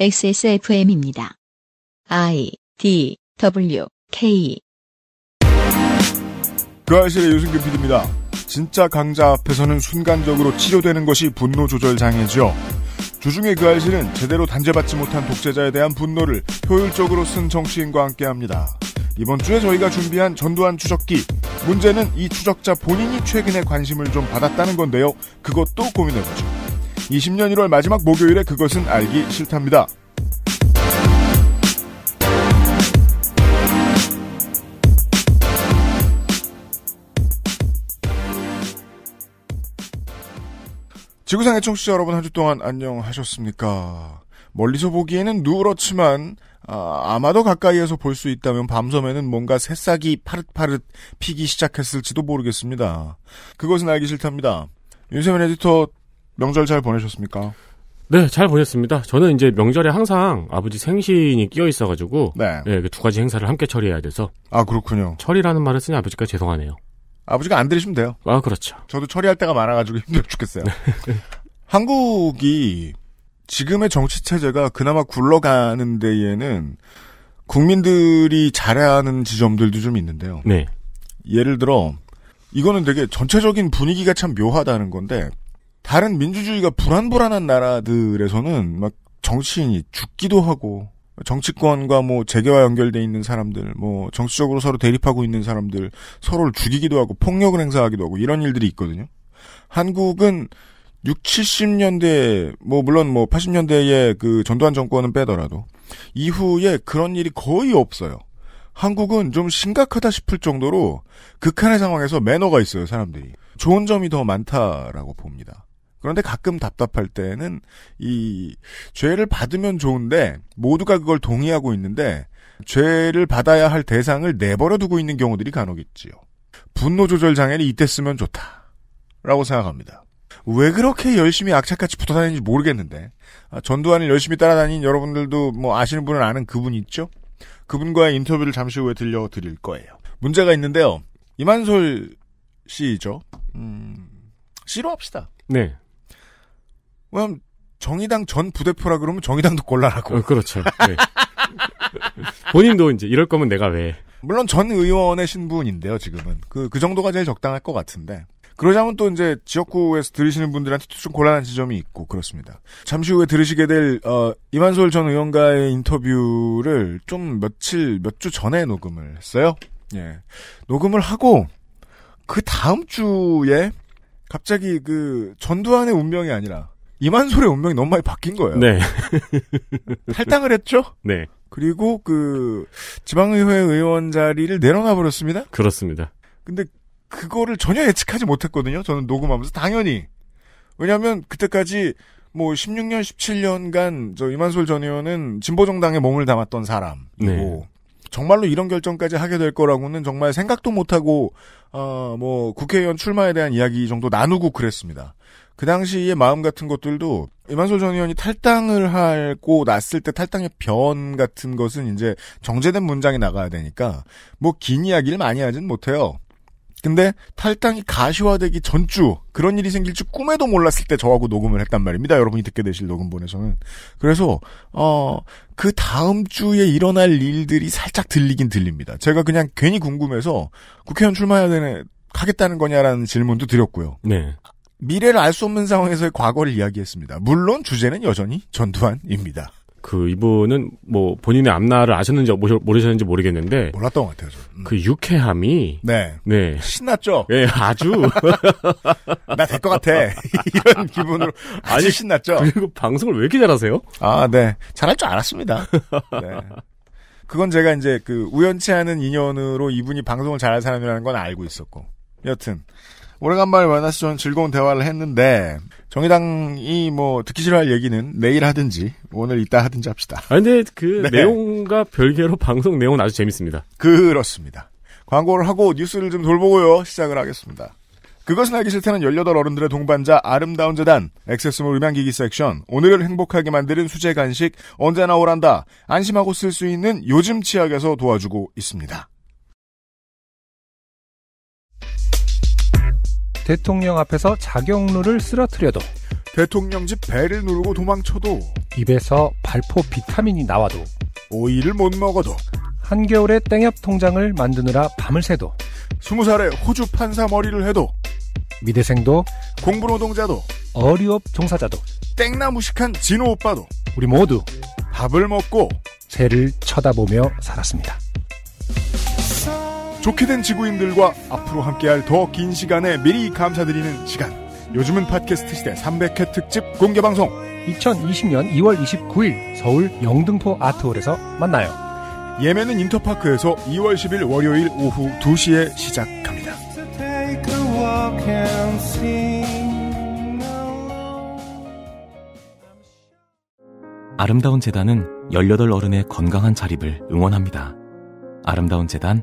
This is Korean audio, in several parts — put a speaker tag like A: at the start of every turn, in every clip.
A: XSFM입니다. I
B: D W K
A: 그 아실의 유승균 PD입니다. 진짜 강자 앞에서는 순간적으로 치료되는 것이 분노 조절 장애죠. 주중에 그 알실은 제대로 단죄받지 못한 독재자에 대한 분노를 효율적으로 쓴 정치인과 함께합니다. 이번 주에 저희가 준비한 전두환 추적기. 문제는 이 추적자 본인이 최근에 관심을 좀 받았다는 건데요. 그것도 고민해보죠. 20년 1월 마지막 목요일에 그것은 알기 싫답니다. 지구상의 청취자 여러분 한 주 동안 안녕하셨습니까? 멀리서 보기에는 누렇지만 아, 마도 가까이에서 볼 수 있다면 밤섬에는 뭔가 새싹이 파릇파릇 피기 시작했을지도 모르겠습니다. 그것은 알기 싫답니다. 윤세민 에디터 명절 잘 보내셨습니까?
C: 네, 잘 보냈습니다. 저는 이제 명절에 항상 아버지 생신이 끼어 있어가지고 네, 네, 두 가지 행사를 함께 처리해야 돼서 아 그렇군요. 처리라는 말을 쓰니 아버지가 죄송하네요. 아버지가 안
A: 들으시면 돼요. 아 그렇죠. 저도 처리할 때가 많아가지고 힘들어 죽겠어요. 한국이 지금의 정치 체제가 그나마 굴러가는 데에는 국민들이 잘하는 해야 지점들도 좀 있는데요. 네. 예를 들어 이거는 되게 전체적인 분위기가 참 묘하다는 건데 다른 민주주의가 불안불안한 나라들에서는 막 정치인이 죽기도 하고 정치권과 뭐 재계와 연결돼 있는 사람들, 뭐 정치적으로 서로 대립하고 있는 사람들 서로를 죽이기도 하고 폭력을 행사하기도 하고 이런 일들이 있거든요. 한국은 6, 70년대 뭐 물론 뭐 80년대에 그 전두환 정권은 빼더라도 이후에 그런 일이 거의 없어요. 한국은 좀 심각하다 싶을 정도로 극한의 상황에서 매너가 있어요, 사람들이. 좋은 점이 더 많다라고 봅니다. 그런데 가끔 답답할 때는 이 죄를 받으면 좋은데 모두가 그걸 동의하고 있는데 죄를 받아야 할 대상을 내버려 두고 있는 경우들이 간혹 있지요. 분노 조절 장애를 이때 쓰면 좋다라고 생각합니다. 왜 그렇게 열심히 악착같이 붙어 다니는지 모르겠는데 아, 전두환을 열심히 따라다닌 여러분들도 뭐 아시는 분은 아는 그분 있죠? 그분과의 인터뷰를 잠시 후에 들려드릴 거예요. 문제가 있는데요. 이만솔 씨죠. 음, 싫어 합시다. 네. 왜냐면 뭐, 정의당 전 부대표라 그러면 정의당도 곤란하고. 어, 그렇죠. 네. 본인도 이제 이럴 거면 내가 왜. 물론 전 의원의 신분인데요, 지금은. 그, 그 정도가 제일 적당할 것 같은데. 그러자면 또 이제 지역구에서 들으시는 분들한테 도좀 곤란한 지점이 있고, 그렇습니다. 잠시 후에 들으시게 될, 어, 이만솔 전 의원과의 인터뷰를 좀 며칠, 몇 주 전에 녹음을 했어요. 예. 녹음을 하고, 그 다음 주에 갑자기 그 전두환의 운명이 아니라, 이만솔의 운명이 너무 많이 바뀐 거예요. 네. 탈당을 했죠? 네. 그리고 그 지방의회 의원 자리를 내려놔 버렸습니다.
C: 그렇습니다.
A: 근데 그거를 전혀 예측하지 못했거든요. 저는 녹음하면서 당연히 왜냐하면 그때까지 뭐 16년 17년간 저 이만솔 전 의원은 진보정당에 몸을 담았던 사람이고 네. 정말로 이런 결정까지 하게 될 거라고는 정말 생각도 못하고 어뭐 국회의원 출마에 대한 이야기 정도 나누고 그랬습니다. 그 당시의 마음 같은 것들도 이만솔 전 의원이 탈당을 하고 났을 때 탈당의 변 같은 것은 이제 정제된 문장이 나가야 되니까 뭐 긴 이야기를 많이 하진 못해요. 근데 탈당이 가시화되기 전주 그런 일이 생길 줄 꿈에도 몰랐을 때 저하고 녹음을 했단 말입니다. 여러분이 듣게 되실 녹음본에서는 그래서 어 그 다음 주에 일어날 일들이 살짝 들리긴 들립니다. 제가 그냥 괜히 궁금해서 국회의원 출마해야 되네 하겠다는 거냐라는 질문도 드렸고요. 네. 미래를 알 수 없는 상황에서의 과거를 이야기했습니다. 물론 주제는 여전히 전두환입니다. 그 이분은 뭐 본인의 앞날을 아셨는지 모르셨는지
C: 모르겠는데 몰랐던 것 같아요. 음. 그 유쾌함이 네, 네.
A: 신났죠. 예, 네, 아주 나 될 것 같아 이런 기분으로 아주 아니, 신났죠. 그리고 방송을 왜 이렇게 잘하세요? 아, 네, 잘할 줄 알았습니다. 네. 그건 제가 이제 그 우연치 않은 인연으로 이분이 방송을 잘할 사람이라는 건 알고 있었고 여튼 오래간만에 만나서 저는 즐거운 대화를 했는데 정의당이 뭐 듣기 싫어할 얘기는 내일 하든지 오늘 이따 하든지 합시다. 아 근데 그 네. 내용과 별개로 방송 내용은 아주 재밌습니다. 그렇습니다. 광고를 하고 뉴스를 좀 돌보고요. 시작을 하겠습니다. 그것은 알기 싫다는 18 어른들의 동반자 아름다운 재단 액세스몰 음향기기 섹션 오늘을 행복하게 만드는 수제 간식 언제나 오란다 안심하고 쓸 수 있는 요즘 치약에서 도와주고 있습니다. 대통령 앞에서 자격루를 쓰러뜨려도 대통령 집 배를 누르고 도망쳐도 입에서 발포 비타민이 나와도 오이를 못 먹어도 한겨울에 땡협 통장을 만드느라 밤을 새도 스무 살에 호주 판사 머리를 해도 미대생도 공부 노동자도 어류업 종사자도 땡나무식한 진호 오빠도 우리 모두 밥을 먹고 새를 쳐다보며 살았습니다. 좋게 된 지구인들과 앞으로 함께할 더 긴 시간에 미리 감사드리는 시간. 요즘은 팟캐스트 시대 300회 특집 공개방송. 2020년 2월 29일 서울 영등포 아트홀에서 만나요. 예매는 인터파크에서 2월 10일 월요일 오후 2시에 시작합니다.
C: 아름다운 재단은 18 어른의 건강한 자립을 응원합니다.
B: 아름다운 재단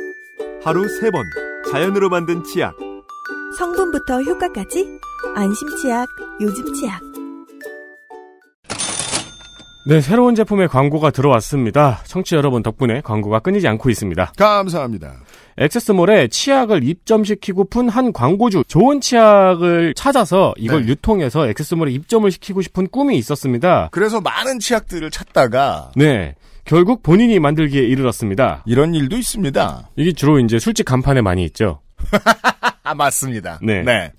A: 하루 세 번 자연으로 만든 치약
B: 성분부터 효과까지 안심 치약, 요즘 치약
A: 네, 새로운
C: 제품의 광고가 들어왔습니다. 청취 자 여러분 덕분에 광고가 끊이지 않고 있습니다. 감사합니다. 액세스몰에 치약을 입점시키고 푼 한 광고주, 좋은 치약을 찾아서 이걸 네. 유통해서 액세스몰에 입점을 시키고 싶은 꿈이 있었습니다.
A: 그래서 많은 치약들을 찾다가
C: 네. 결국 본인이 만들기에 이르렀습니다. 이런 일도 있습니다. 이게 주로 이제 술집 간판에 많이 있죠.
A: 아, 맞습니다. 네. 네.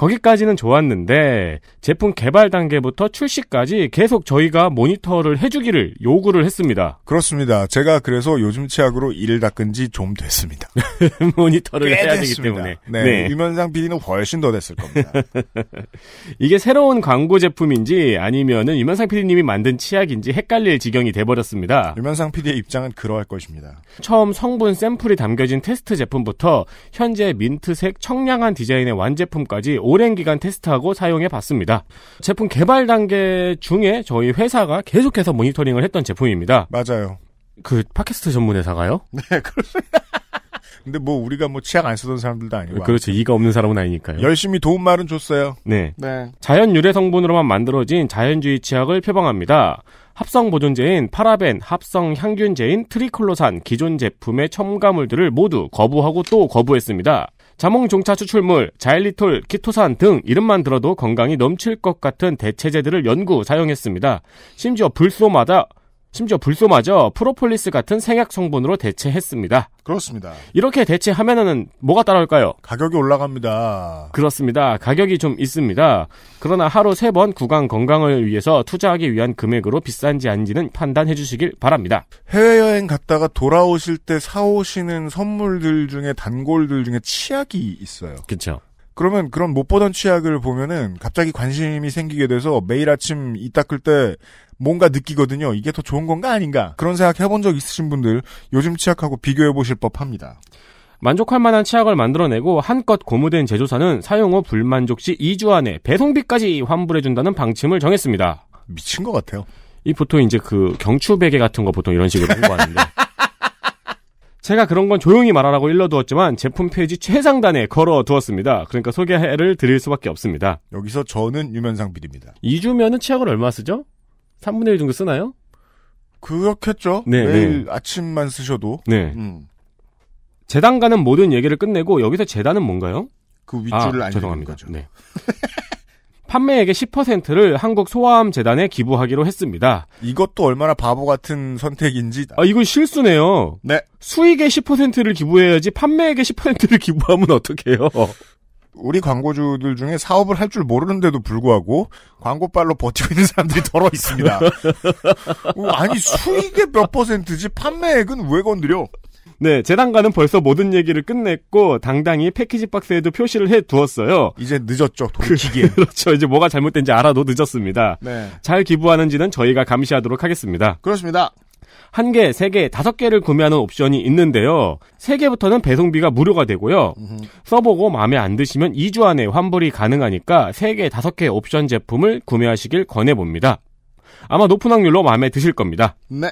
C: 거기까지는 좋았는데 제품 개발 단계부터 출시까지 계속 저희가 모니터를
A: 해주기를 요구를 했습니다. 그렇습니다. 제가 그래서 요즘 치약으로 일을 닦은 지 좀 됐습니다.
C: 모니터를 해야 됐습니다. 되기 때문에. 네, 네.
A: 유면상 PD는 훨씬 더 됐을 겁니다.
C: 이게 새로운 광고 제품인지 아니면은 유면상 PD님이 만든 치약인지 헷갈릴 지경이 돼버렸습니다. 유면상 PD의 입장은 그러할 것입니다. 처음 성분 샘플이 담겨진 테스트 제품부터 현재 민트색 청량한 디자인의 완제품까지 오랜 기간 테스트하고 사용해 봤습니다. 제품 개발 단계 중에 저희 회사가 계속해서 모니터링을 했던 제품입니다. 맞아요. 그 팟캐스트 전문 회사가요? 네, 그렇습니다.
A: 근데 뭐 우리가 뭐 치약 안 쓰던 사람들도 아니고 그렇죠
C: 이가 없는 사람은 아니니까요.
A: 열심히 도움 말은 줬어요. 네. 네.
C: 자연 유래 성분으로만 만들어진 자연주의 치약을 표방합니다. 합성 보존제인 파라벤, 합성 향균제인 트리콜로산 기존 제품의 첨가물들을 모두 거부하고 또 거부했습니다. 자몽종차 추출물, 자일리톨, 키토산 등 이름만 들어도 건강이 넘칠 것 같은 대체제들을 연구 사용했습니다. 심지어 불소마다 심지어 불소마저 프로폴리스 같은 생약 성분으로 대체했습니다. 그렇습니다. 이렇게 대체하면은 뭐가 따라올까요? 가격이 올라갑니다. 그렇습니다. 가격이 좀 있습니다. 그러나 하루 세 번 구강 건강을 위해서 투자하기 위한 금액으로 비싼지 아닌지는
A: 판단해 주시길 바랍니다. 해외여행 갔다가 돌아오실 때 사오시는 선물들 중에 단골들 중에 치약이 있어요. 그렇죠. 그러면 그런 못 보던 치약을 보면은 갑자기 관심이 생기게 돼서 매일 아침 이 닦을 때 뭔가 느끼거든요. 이게 더 좋은 건가 아닌가 그런 생각 해본 적 있으신 분들 요즘 치약하고 비교해 보실 법합니다.
C: 만족할 만한 치약을 만들어내고 한껏 고무된 제조사는 사용 후 불만족 시 2주 안에 배송비까지 환불해준다는 방침을 정했습니다. 미친 것 같아요. 이 보통 이제 그 경추 베개 같은 거 보통 이런 식으로 홍보하는데. 제가 그런 건 조용히 말하라고 일러두었지만 제품 페이지 최상단에 걸어두었습니다. 그러니까 소개를 드릴 수밖에 없습니다.
A: 여기서 저는 유면상 비입니다 2주면은 치약을 얼마 쓰죠? 3분의 1 정도 쓰나요? 그렇겠죠. 네, 네. 매일 네. 아침만 쓰셔도. 네. 음.
C: 재단가는 모든 얘기를 끝내고 여기서 재단은 뭔가요? 그 위주를 아, 안 죄송합니다.
A: 거죠. 네.
C: 판매액의 10%를 한국 소아암 재단에 기부하기로 했습니다. 이것도
A: 얼마나 바보 같은 선택인지. 아, 이건 실수네요. 네. 수익의 10%를 기부해야지 판매액의 10%를 기부하면 어떡해요? 우리 광고주들 중에 사업을 할 줄 모르는데도 불구하고 광고빨로 버티고 있는 사람들이 더러 있습니다. 아니 수익의 몇 퍼센트지 판매액은 왜 건드려? 네, 재단가는 벌써
C: 모든 얘기를 끝냈고 당당히 패키지 박스에도 표시를 해 두었어요. 이제 늦었죠, 그, 돌이키기 그렇죠. 이제 뭐가 잘못된지 알아도 늦었습니다. 네. 잘 기부하는지는 저희가 감시하도록 하겠습니다. 그렇습니다. 한 개, 세 개, 다섯 개를 구매하는 옵션이 있는데요. 세 개부터는 배송비가 무료가 되고요. 음흠. 써보고 마음에 안 드시면 2주 안에 환불이 가능하니까 세 개, 다섯 개 옵션 제품을 구매하시길 권해봅니다. 아마 높은 확률로 마음에 드실 겁니다. 네.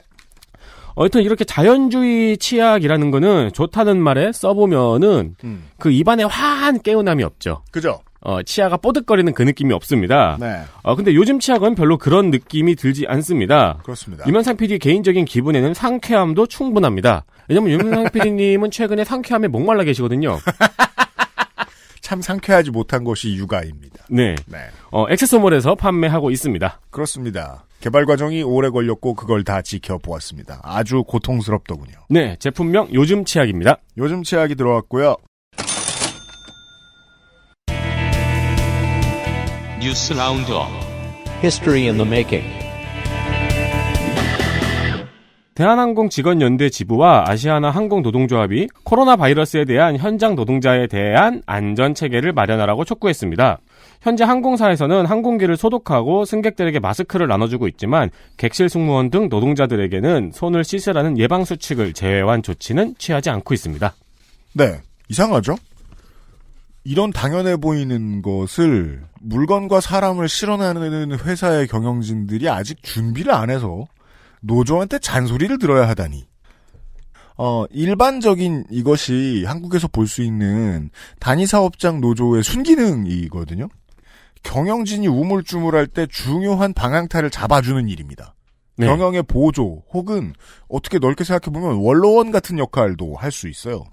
C: 어쨌든 이렇게 자연주의 치약이라는 거는 좋다는 말에 써보면은 음. 그 입안에 화한 깨어남이 없죠. 그죠? 어, 치아가 뽀득거리는 그 느낌이 없습니다. 네. 어, 근데 요즘 치약은 별로 그런 느낌이 들지 않습니다. 그렇습니다. 유면상 PD 개인적인 기분에는 상쾌함도 충분합니다. 왜냐면 유면상 PD님은 최근에 상쾌함에 목말라 계시거든요.
A: 참 상쾌하지 못한 것이 육아입니다. 네. 네. 어, 액세서몰에서 판매하고 있습니다. 그렇습니다. 개발 과정이 오래 걸렸고 그걸 다 지켜보았습니다. 아주 고통스럽더군요. 네, 제품명 요즘 치약입니다. 요즘 치약이 들어왔고요.
C: 뉴스 라운드업 History in 대한항공 직원연대 지부와 아시아나 항공노동조합이 코로나 바이러스에 대한 현장 노동자에 대한 안전 체계를 마련하라고 촉구했습니다. 현재 항공사에서는 항공기를 소독하고 승객들에게 마스크를 나눠주고 있지만 객실 승무원 등 노동자들에게는 손을 씻으라는 예방 수칙을 제외한 조치는 취하지 않고 있습니다.
A: 네, 이상하죠? 이런 당연해 보이는 것을 물건과 사람을 실현하는 회사의 경영진들이 아직 준비를 안 해서 노조한테 잔소리를 들어야 하다니. 어, 일반적인 이것이 한국에서 볼 수 있는 단위사업장 노조의 순기능이거든요. 경영진이 우물쭈물할 때 중요한 방향타를 잡아주는 일입니다. 네. 경영의 보조 혹은 어떻게 넓게 생각해보면 원로원 같은 역할도 할 수 있어요.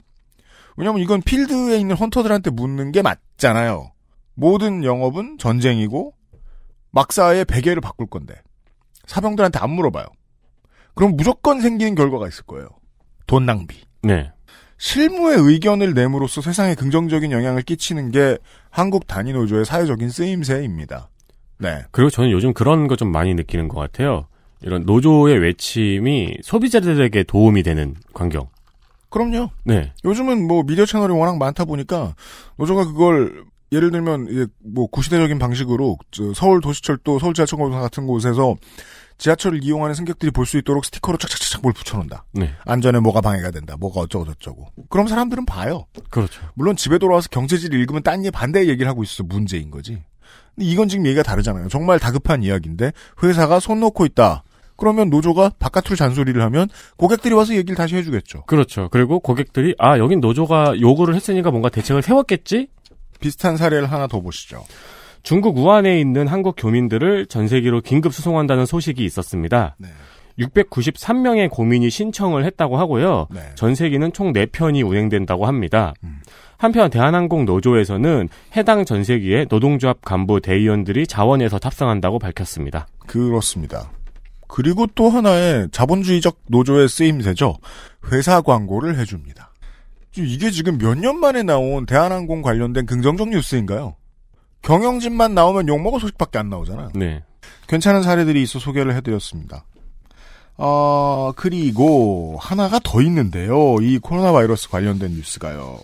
A: 왜냐면 이건 필드에 있는 헌터들한테 묻는 게 맞잖아요. 모든 영업은 전쟁이고 막사의 베개를 바꿀 건데 사병들한테 안 물어봐요. 그럼 무조건 생기는 결과가 있을 거예요. 돈 낭비. 네. 실무의 의견을 내므로써 세상에 긍정적인 영향을 끼치는 게 한국 단위 노조의 사회적인 쓰임새입니다.
C: 네. 그리고 저는 요즘 그런 거 좀 많이 느끼는 것 같아요. 이런 노조의 외침이 소비자들에게 도움이 되는 광경. 그럼요. 네.
A: 요즘은 뭐 미디어 채널이 워낙 많다 보니까 노조가 그걸 예를 들면 이제 뭐 구시대적인 방식으로 서울 도시철도, 서울 지하철 같은 곳에서 지하철을 이용하는 승객들이 볼 수 있도록 스티커로 착착착착 뭘 붙여놓는다. 네. 안전에 뭐가 방해가 된다. 뭐가 어쩌고 저쩌고. 그럼 사람들은 봐요. 그렇죠. 물론 집에 돌아와서 경제지를 읽으면 딴얘 반대의 얘기를 하고 있어 문제인 거지. 근데 이건 지금 얘기가 다르잖아요. 정말 다급한 이야기인데 회사가 손 놓고 있다. 그러면 노조가 바깥으로 잔소리를 하면 고객들이 와서 얘기를 다시 해주겠죠. 그렇죠. 그리고 고객들이 아 여긴 노조가 요구를 했으니까 뭔가 대책을 세웠겠지? 비슷한 사례를 하나 더 보시죠.
C: 중국 우한에 있는 한국 교민들을 전 세계로 긴급 수송한다는 소식이 있었습니다. 네. 693명의 고민이 신청을 했다고 하고요. 네. 전 세계는 총 4편이 운행된다고 합니다. 음. 한편 대한항공 노조에서는 해당 전세기에 노동조합 간부 대의원들이 자원에서 탑승한다고 밝혔습니다.
A: 그렇습니다. 그리고 또 하나의 자본주의적 노조의 쓰임새죠. 회사 광고를 해줍니다. 이게 지금 몇 년 만에 나온 대한항공 관련된 긍정적 뉴스인가요? 경영진만 나오면 욕먹을 소식밖에 안 나오잖아요. 네. 괜찮은 사례들이 있어 소개를 해드렸습니다. 어, 그리고 하나가 더 있는데요. 이 코로나 바이러스 관련된 뉴스가요.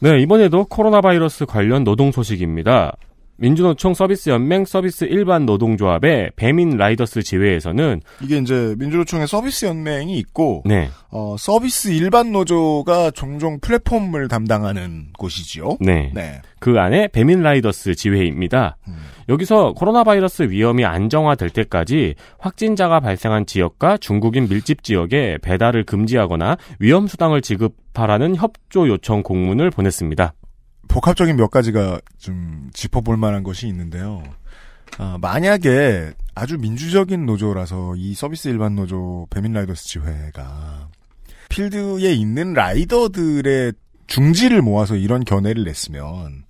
C: 네, 이번에도 코로나 바이러스 관련 노동 소식입니다. 민주노총 서비스 연맹 서비스 일반 노동조합의 배민 라이더스 지회에서는
A: 이게 이제 민주노총의 서비스 연맹이 있고 네. 어, 서비스 일반 노조가 종종 플랫폼을 담당하는 곳이지요. 네. 네.
C: 그 안에 배민 라이더스 지회입니다. 음. 여기서 코로나 바이러스 위험이 안정화될 때까지 확진자가 발생한 지역과 중국인 밀집 지역에 배달을 금지하거나 위험 수당을 지급하라는 협조 요청 공문을 보냈습니다.
A: 복합적인 몇 가지가 좀 짚어볼 만한 것이 있는데요. 아, 만약에 아주 민주적인 노조라서 이 서비스 일반 노조 배민라이더스 지회가 필드에 있는 라이더들의 중지를 모아서 이런 견해를 냈으면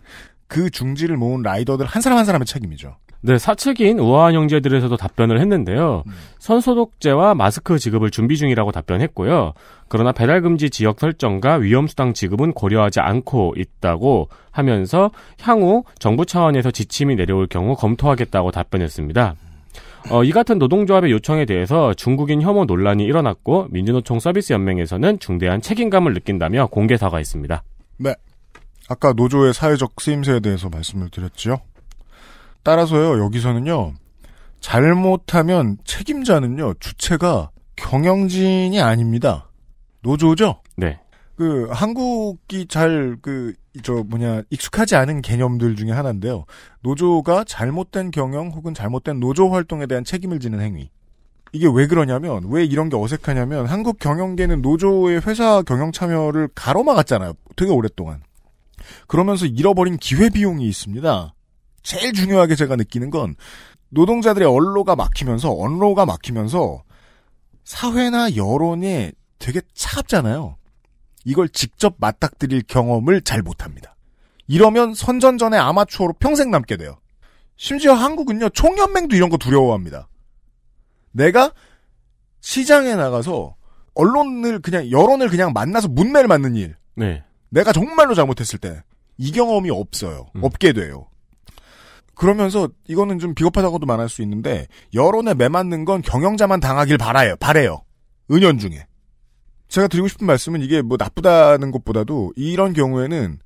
A: 그 중지를 모은 라이더들 한 사람 한 사람의 책임이죠.
C: 네, 사측인 우아한 형제들에서도 답변을 했는데요. 음. 선소독제와 마스크 지급을 준비 중이라고 답변했고요. 그러나 배달금지 지역 설정과 위험수당 지급은 고려하지 않고 있다고 하면서 향후 정부 차원에서 지침이 내려올 경우 검토하겠다고 답변했습니다. 어, 이 같은 노동조합의 요청에 대해서 중국인 혐오 논란이 일어났고 민주노총 서비스 연맹에서는 중대한 책임감을 느낀다며 공개 사과했습니다.
A: 네. 아까 노조의 사회적 쓰임새에 대해서 말씀을 드렸지요. 따라서요, 여기서는요, 잘못하면 책임자는요, 주체가 경영진이 아닙니다. 노조죠? 네. 그, 한국이 잘, 그, 저, 뭐냐, 익숙하지 않은 개념들 중에 하나인데요. 노조가 잘못된 경영 혹은 잘못된 노조 활동에 대한 책임을 지는 행위. 이게 왜 그러냐면 왜 이런 게 어색하냐면 한국 경영계는 노조의 회사 경영 참여를 가로막았잖아요. 되게 오랫동안. 그러면서 잃어버린 기회 비용이 있습니다. 제일 중요하게 제가 느끼는 건 노동자들의 언로가 막히면서 언로가 막히면서 사회나 여론이 되게 차갑잖아요. 이걸 직접 맞닥뜨릴 경험을 잘 못합니다. 이러면 선전전에 아마추어로 평생 남게 돼요. 심지어 한국은요 총연맹도 이런 거 두려워합니다. 내가 시장에 나가서 언론을 그냥 여론을 그냥 만나서 문매를 맞는 일. 네. 내가 정말로 잘못했을 때 이 경험이 없어요. 음. 없게 돼요. 그러면서 이거는 좀 비겁하다고도 말할 수 있는데 여론에 매맞는 건 경영자만 당하길 바라요. 바래요. 은연 중에. 제가 드리고 싶은 말씀은 이게 뭐 나쁘다는 것보다도 이런 경우에는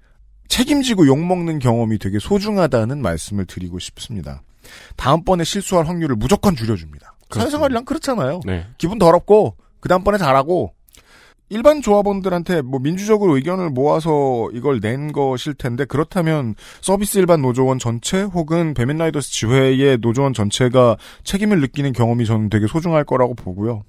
A: 책임지고 욕먹는 경험이 되게 소중하다는 말씀을 드리고 싶습니다. 다음번에 실수할 확률을 무조건 줄여줍니다. 사회생활이랑 그렇잖아요. 네. 기분 더럽고 그 다음번에 잘하고 일반 조합원들한테 뭐 민주적으로 의견을 모아서 이걸 낸 것일 텐데 그렇다면 서비스 일반 노조원 전체 혹은 배민라이더스 지회의 노조원 전체가 책임을 느끼는 경험이 저는 되게 소중할 거라고 보고요.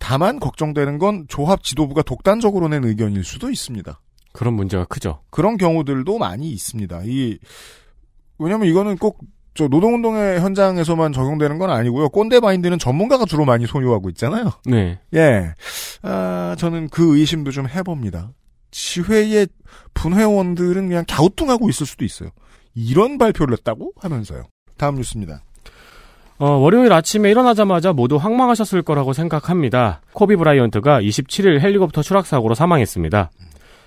A: 다만 걱정되는 건 조합 지도부가 독단적으로 낸 의견일 수도 있습니다. 그런 문제가 크죠. 그런 경우들도 많이 있습니다. 이 왜냐면 하 이거는 꼭저 노동운동의 현장에서만 적용되는 건 아니고요. 꼰대 바인드는 전문가가 주로 많이 소유하고 있잖아요. 네. 예. 아, 저는 그 의심도 좀 해봅니다. 지회의 분회원들은 그냥 갸우뚱하고 있을 수도 있어요. 이런 발표를 했다고 하면서요. 다음 뉴스입니다. 어, 월요일 아침에 일어나자마자 모두 황망하셨을 거라고
C: 생각합니다. 코비 브라이언트가 27일 헬리콥터 추락 사고로 사망했습니다.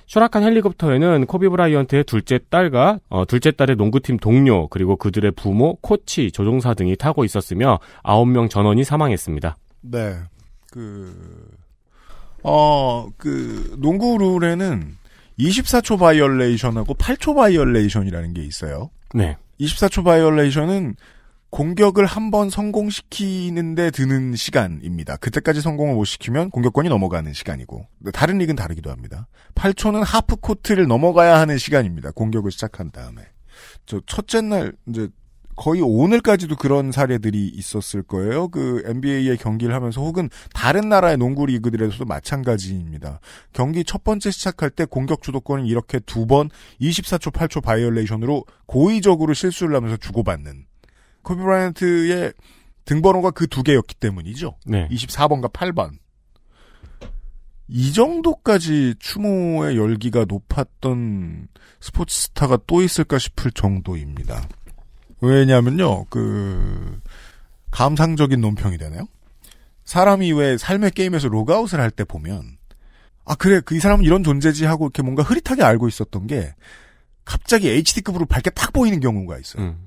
C: 추락한 헬리콥터에는 코비 브라이언트의 둘째 딸과 어, 둘째 딸의 농구팀 동료 그리고 그들의 부모, 코치, 조종사 등이 타고 있었으며 9명 전원이 사망했습니다.
A: 네. 그 어, 그 농구 룰에는 24초 바이올레이션하고 8초 바이올레이션이라는 게 있어요. 네. 24초 바이올레이션은 공격을 한 번 성공시키는데 드는 시간입니다. 그때까지 성공을 못 시키면 공격권이 넘어가는 시간이고 다른 리그는 다르기도 합니다. 8초는 하프 코트를 넘어가야 하는 시간입니다. 공격을 시작한 다음에 저 첫째 날 이제 거의 오늘까지도 그런 사례들이 있었을 거예요. 그 NBA의 경기를 하면서 혹은 다른 나라의 농구 리그들에서도 마찬가지입니다. 경기 첫 번째 시작할 때 공격 주도권은 이렇게 두 번 24초 8초 바이올레이션으로 고의적으로 실수를 하면서 주고받는 코비 브라이언트의 등번호가 그 두 개였기 때문이죠. 네. 24번과 8번. 이 정도까지 추모의 열기가 높았던 스포츠 스타가 또 있을까 싶을 정도입니다. 왜냐면요, 그, 감상적인 논평이 되네요? 사람이 왜 삶의 게임에서 로그아웃을 할 때 보면, 아, 그래, 그 이 사람은 이런 존재지 하고 이렇게 뭔가 흐릿하게 알고 있었던 게, 갑자기 HD급으로 밝게 탁 보이는 경우가 있어요. 음.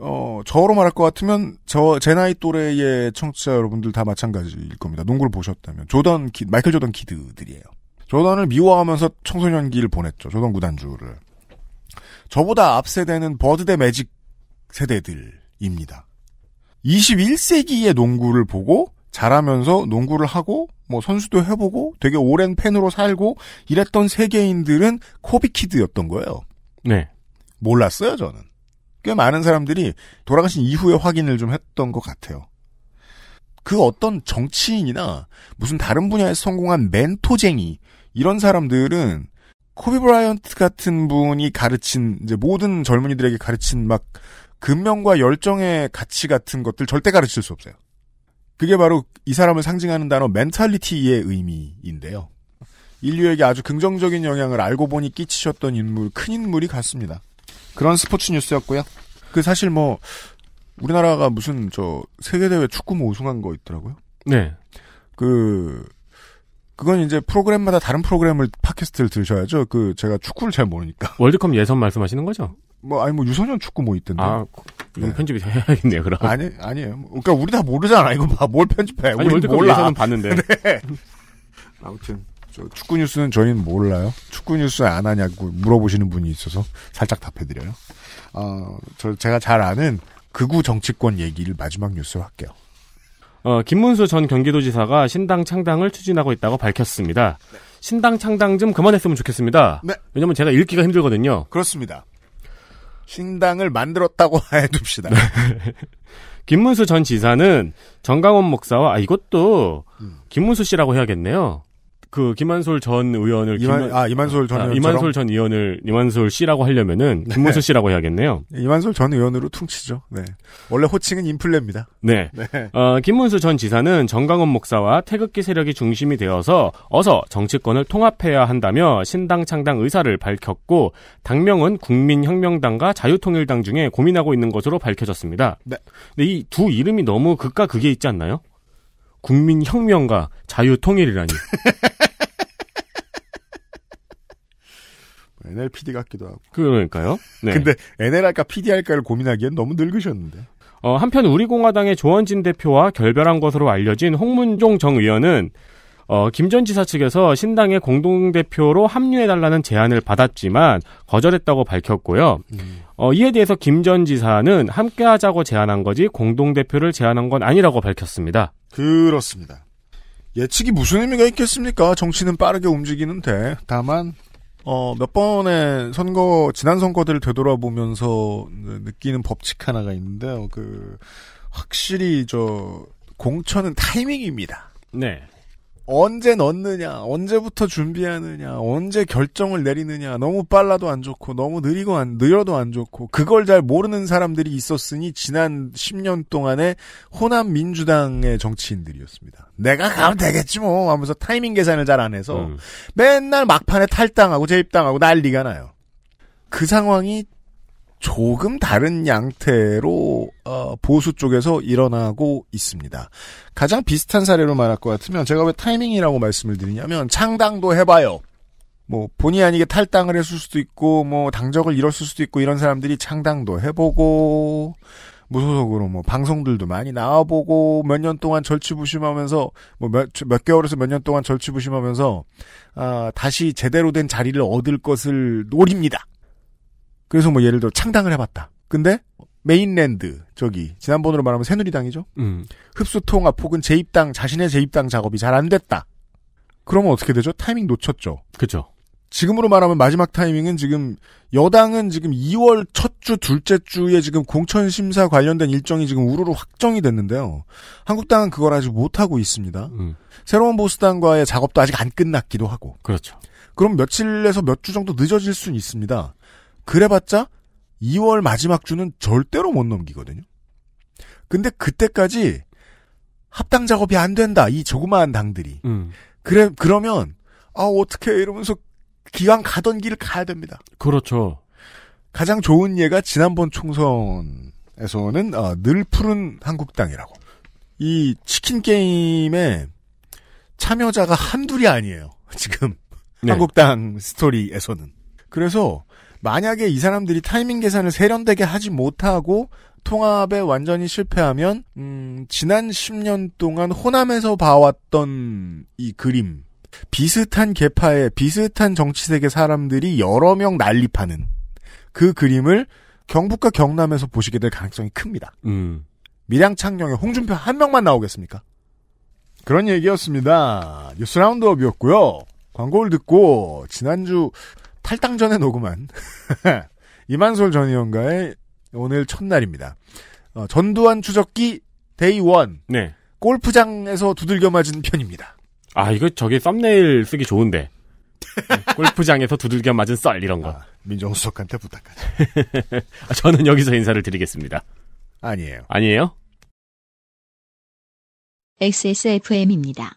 A: 어, 저로 말할 것 같으면 저제 나이 또래의 청취자 여러분들 다 마찬가지일 겁니다. 농구를 보셨다면 조던 키, 마이클 조던 키드들이에요. 조던을 미워하면서 청소년기를 보냈죠. 조던 구단주를. 저보다 앞 세대는 버드 대 매직 세대들입니다. 21세기의 농구를 보고 잘하면서 농구를 하고 뭐 선수도 해보고 되게 오랜 팬으로 살고 이랬던 세계인들은 코비키드였던 거예요. 네. 몰랐어요 저는. 꽤 많은 사람들이 돌아가신 이후에 확인을 좀 했던 것 같아요. 그 어떤 정치인이나 무슨 다른 분야에 성공한 멘토쟁이 이런 사람들은 코비 브라이언트 같은 분이 가르친 이제 모든 젊은이들에게 가르친 막 근면과 열정의 가치 같은 것들 절대 가르칠 수 없어요. 그게 바로 이 사람을 상징하는 단어 멘탈리티의 의미인데요. 인류에게 아주 긍정적인 영향을 알고 보니 끼치셨던 인물, 큰 인물이 같습니다. 그런 스포츠 뉴스였고요. 그 사실 뭐 우리나라가 무슨 저 세계대회 축구모 뭐 우승한 거 있더라고요. 네. 그 그건 이제 프로그램마다 다른 프로그램을 팟캐스트를 들으셔야죠. 그 제가 축구를 잘 모르니까. 월드컵 예선 말씀하시는 거죠? 뭐 아니 뭐 유소년 축구 뭐 있던데. 아, 그, 네. 편집이 해야겠네요. 그럼. 아니 아니에요. 뭐, 그러니까 우리 다 모르잖아. 이거 봐. 뭘 편집해. 아니 월드컵 몰라. 예선은 봤는데. 네. 아무튼 축구 뉴스는 저희는 몰라요. 축구 뉴스 안 하냐고 물어보시는 분이 있어서 살짝 답해드려요. 어, 저 제가 잘 아는 극우 정치권 얘기를 마지막 뉴스로 할게요.
C: 어, 김문수 전 경기도지사가 신당 창당을 추진하고 있다고 밝혔습니다. 네. 신당 창당 좀 그만했으면 좋겠습니다. 네. 왜냐면 제가 읽기가 힘들거든요. 그렇습니다. 신당을 만들었다고 해둡시다. 네. 김문수 전 지사는 정강원 목사와 아, 이것도 음. 김문수 씨라고 해야겠네요. 그 김한솔 전 의원을 이만, 김아 이만솔 전 아, 이만솔 전 의원을 이만솔 씨라고 하려면은 네. 김문수 씨라고 해야겠네요.
A: 예, 이만솔 전 의원으로 퉁치죠. 네. 원래 호칭은 인플레입니다. 네. 네.
C: 어, 김문수 전 지사는 정강원 목사와 태극기 세력이 중심이 되어서 어서 정치권을 통합해야 한다며 신당 창당 의사를 밝혔고 당명은 국민혁명당과 자유통일당 중에 고민하고 있는 것으로 밝혀졌습니다. 네. 근데 이 두 이름이 너무 극과 극에 있지 않나요? 국민혁명과
A: 자유통일이라니. NL PD 같기도 하고. 그러니까요. 네. 근데 NL 할까 PD 할까를 고민하기엔 너무 늙으셨는데.
C: 어, 한편 우리공화당의 조원진 대표와 결별한 것으로 알려진 홍문종 정 의원은 어, 김전 지사 측에서 신당의 공동대표로 합류해달라는 제안을 받았지만 거절했다고 밝혔고요. 음. 어, 이에 대해서 김 전 지사는 함께하자고 제안한 거지 공동대표를 제안한 건 아니라고 밝혔습니다.
A: 그렇습니다. 예측이 무슨 의미가 있겠습니까? 정치는 빠르게 움직이는데 다만 어, 몇 번의 선거, 지난 선거들을 되돌아보면서 느끼는 법칙 하나가 있는데요. 그, 확실히 저, 공천은 타이밍입니다. 네. 언제 넣느냐, 언제부터 준비하느냐, 언제 결정을 내리느냐, 너무 빨라도 안 좋고, 너무 느리고 안, 느려도 안 좋고, 그걸 잘 모르는 사람들이 있었으니, 지난 10년 동안에 호남 민주당의 정치인들이었습니다. 내가 가면 되겠지 뭐, 하면서 타이밍 계산을 잘 안 해서, 음. 맨날 막판에 탈당하고 재입당하고 난리가 나요. 그 상황이 조금 다른 양태로 어, 보수 쪽에서 일어나고 있습니다. 가장 비슷한 사례로 말할 것 같으면 제가 왜 타이밍이라고 말씀을 드리냐면 창당도 해봐요. 뭐 본의 아니게 탈당을 했을 수도 있고 뭐 당적을 잃었을 수도 있고 이런 사람들이 창당도 해보고 무소속으로 뭐 방송들도 많이 나와보고 몇 년 동안 절치부심하면서 뭐몇 몇 개월에서 몇 년 동안 절치부심하면서 아, 다시 제대로 된 자리를 얻을 것을 노립니다. 그래서 뭐 예를 들어 창당을 해봤다. 근데 메인랜드 저기 지난번으로 말하면 새누리당이죠. 음. 흡수 통합 혹은 재입당 자신의 재입당 작업이 잘 안 됐다. 그러면 어떻게 되죠? 타이밍 놓쳤죠. 그죠 지금으로 말하면 마지막 타이밍은 지금 여당은 지금 2월 첫 주 둘째 주에 지금 공천 심사 관련된 일정이 지금 우르르 확정이 됐는데요. 한국당은 그걸 아직 못 하고 있습니다. 음. 새로운 보수당과의 작업도 아직 안 끝났기도 하고. 그렇죠. 그럼 며칠에서 몇 주 정도 늦어질 수는 있습니다. 그래봤자 2월 마지막 주는 절대로 못 넘기거든요. 근데 그때까지 합당 작업이 안 된다. 이 조그마한 당들이. 음. 그래 그러면 아 어떻게 이러면서 기왕 가던 길을 가야 됩니다. 그렇죠. 가장 좋은 예가 지난번 총선에서는 아, 늘 푸른 한국당이라고. 이 치킨 게임에 참여자가 한둘이 아니에요. 지금 네. 한국당 스토리에서는. 그래서 만약에 이 사람들이 타이밍 계산을 세련되게 하지 못하고 통합에 완전히 실패하면 음, 지난 10년 동안 호남에서 봐왔던 이 그림 비슷한 계파의 비슷한 정치세계 사람들이 여러 명 난립하는 그 그림을 경북과 경남에서 보시게 될 가능성이 큽니다. 음. 밀양창녕의 홍준표 한 명만 나오겠습니까? 그런 얘기였습니다. 뉴스 라운드업이었고요. 광고를 듣고 지난주 탈당 전에 녹음한 이만솔 전 의원과의 오늘 첫날입니다. 어, 전두환 추적기 데이 원. 네. 골프장에서 두들겨 맞은 편입니다. 아,
C: 이거 저기 썸네일 쓰기 좋은데. 골프장에서 두들겨 맞은 썰 이런 거. 아,
A: 민정수석한테 부탁하죠.
C: 아, 저는 여기서 인사를 드리겠습니다. 아니에요. 아니에요?
B: XSFM입니다.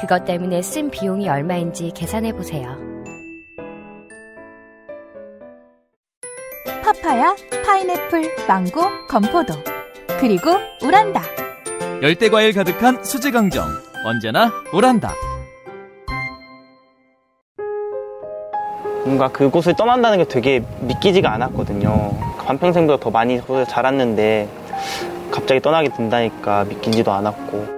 B: 그것 때문에 쓴 비용이 얼마인지 계산해 보세요. 파파야, 파인애플, 망고, 건포도. 그리고 우란다. 열대 과일 가득한 수제 강정. 언제나 우란다. 뭔가 그곳을 떠난다는 게 되게 믿기지가 않았거든요. 반평생보다 더 많이 자랐는데 갑자기 떠나게 된다니까 믿기지도 않았고.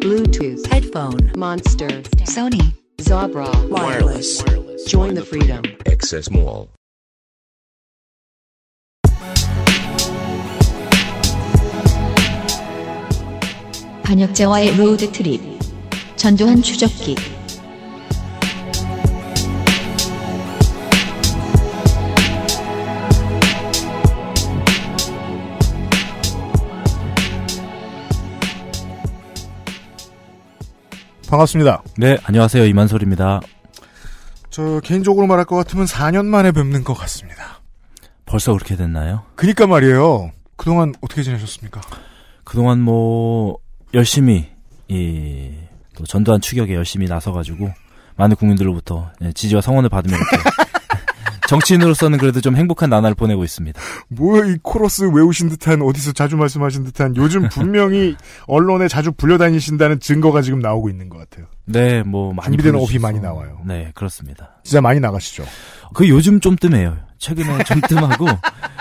C: Bluetooth headphone, Monster, Sony, Zabra, wireless. wireless. Join the freedom. Access Mall.
B: 반역자와의 로드 트립. 전두환 추적기. 반갑습니다. 네, 안녕하세요. 이만솔입니다.
A: 저 개인적으로 말할 것 같으면 4년 만에 뵙는 것 같습니다.
B: 벌써 그렇게 됐나요?
A: 그니까 말이에요. 그동안 어떻게 지내셨습니까?
B: 그동안 뭐 열심히 이또 전두환 추격에 열심히 나서가지고 많은 국민들로부터 예, 지지와 성원을 받으면서 정치인으로서는 그래도 좀 행복한 나날을 보내고 있습니다. 뭐야 이 코러스 외우신
A: 듯한 어디서 자주 말씀하신 듯한 요즘 분명히 언론에 자주 불려다니신다는 증거가
B: 지금 나오고 있는 것 같아요. 네, 뭐 많이 준비된 업이 많이 나와요. 네, 그렇습니다. 진짜 많이 나가시죠. 그 요즘 좀 뜸해요. 최근에 좀 뜸하고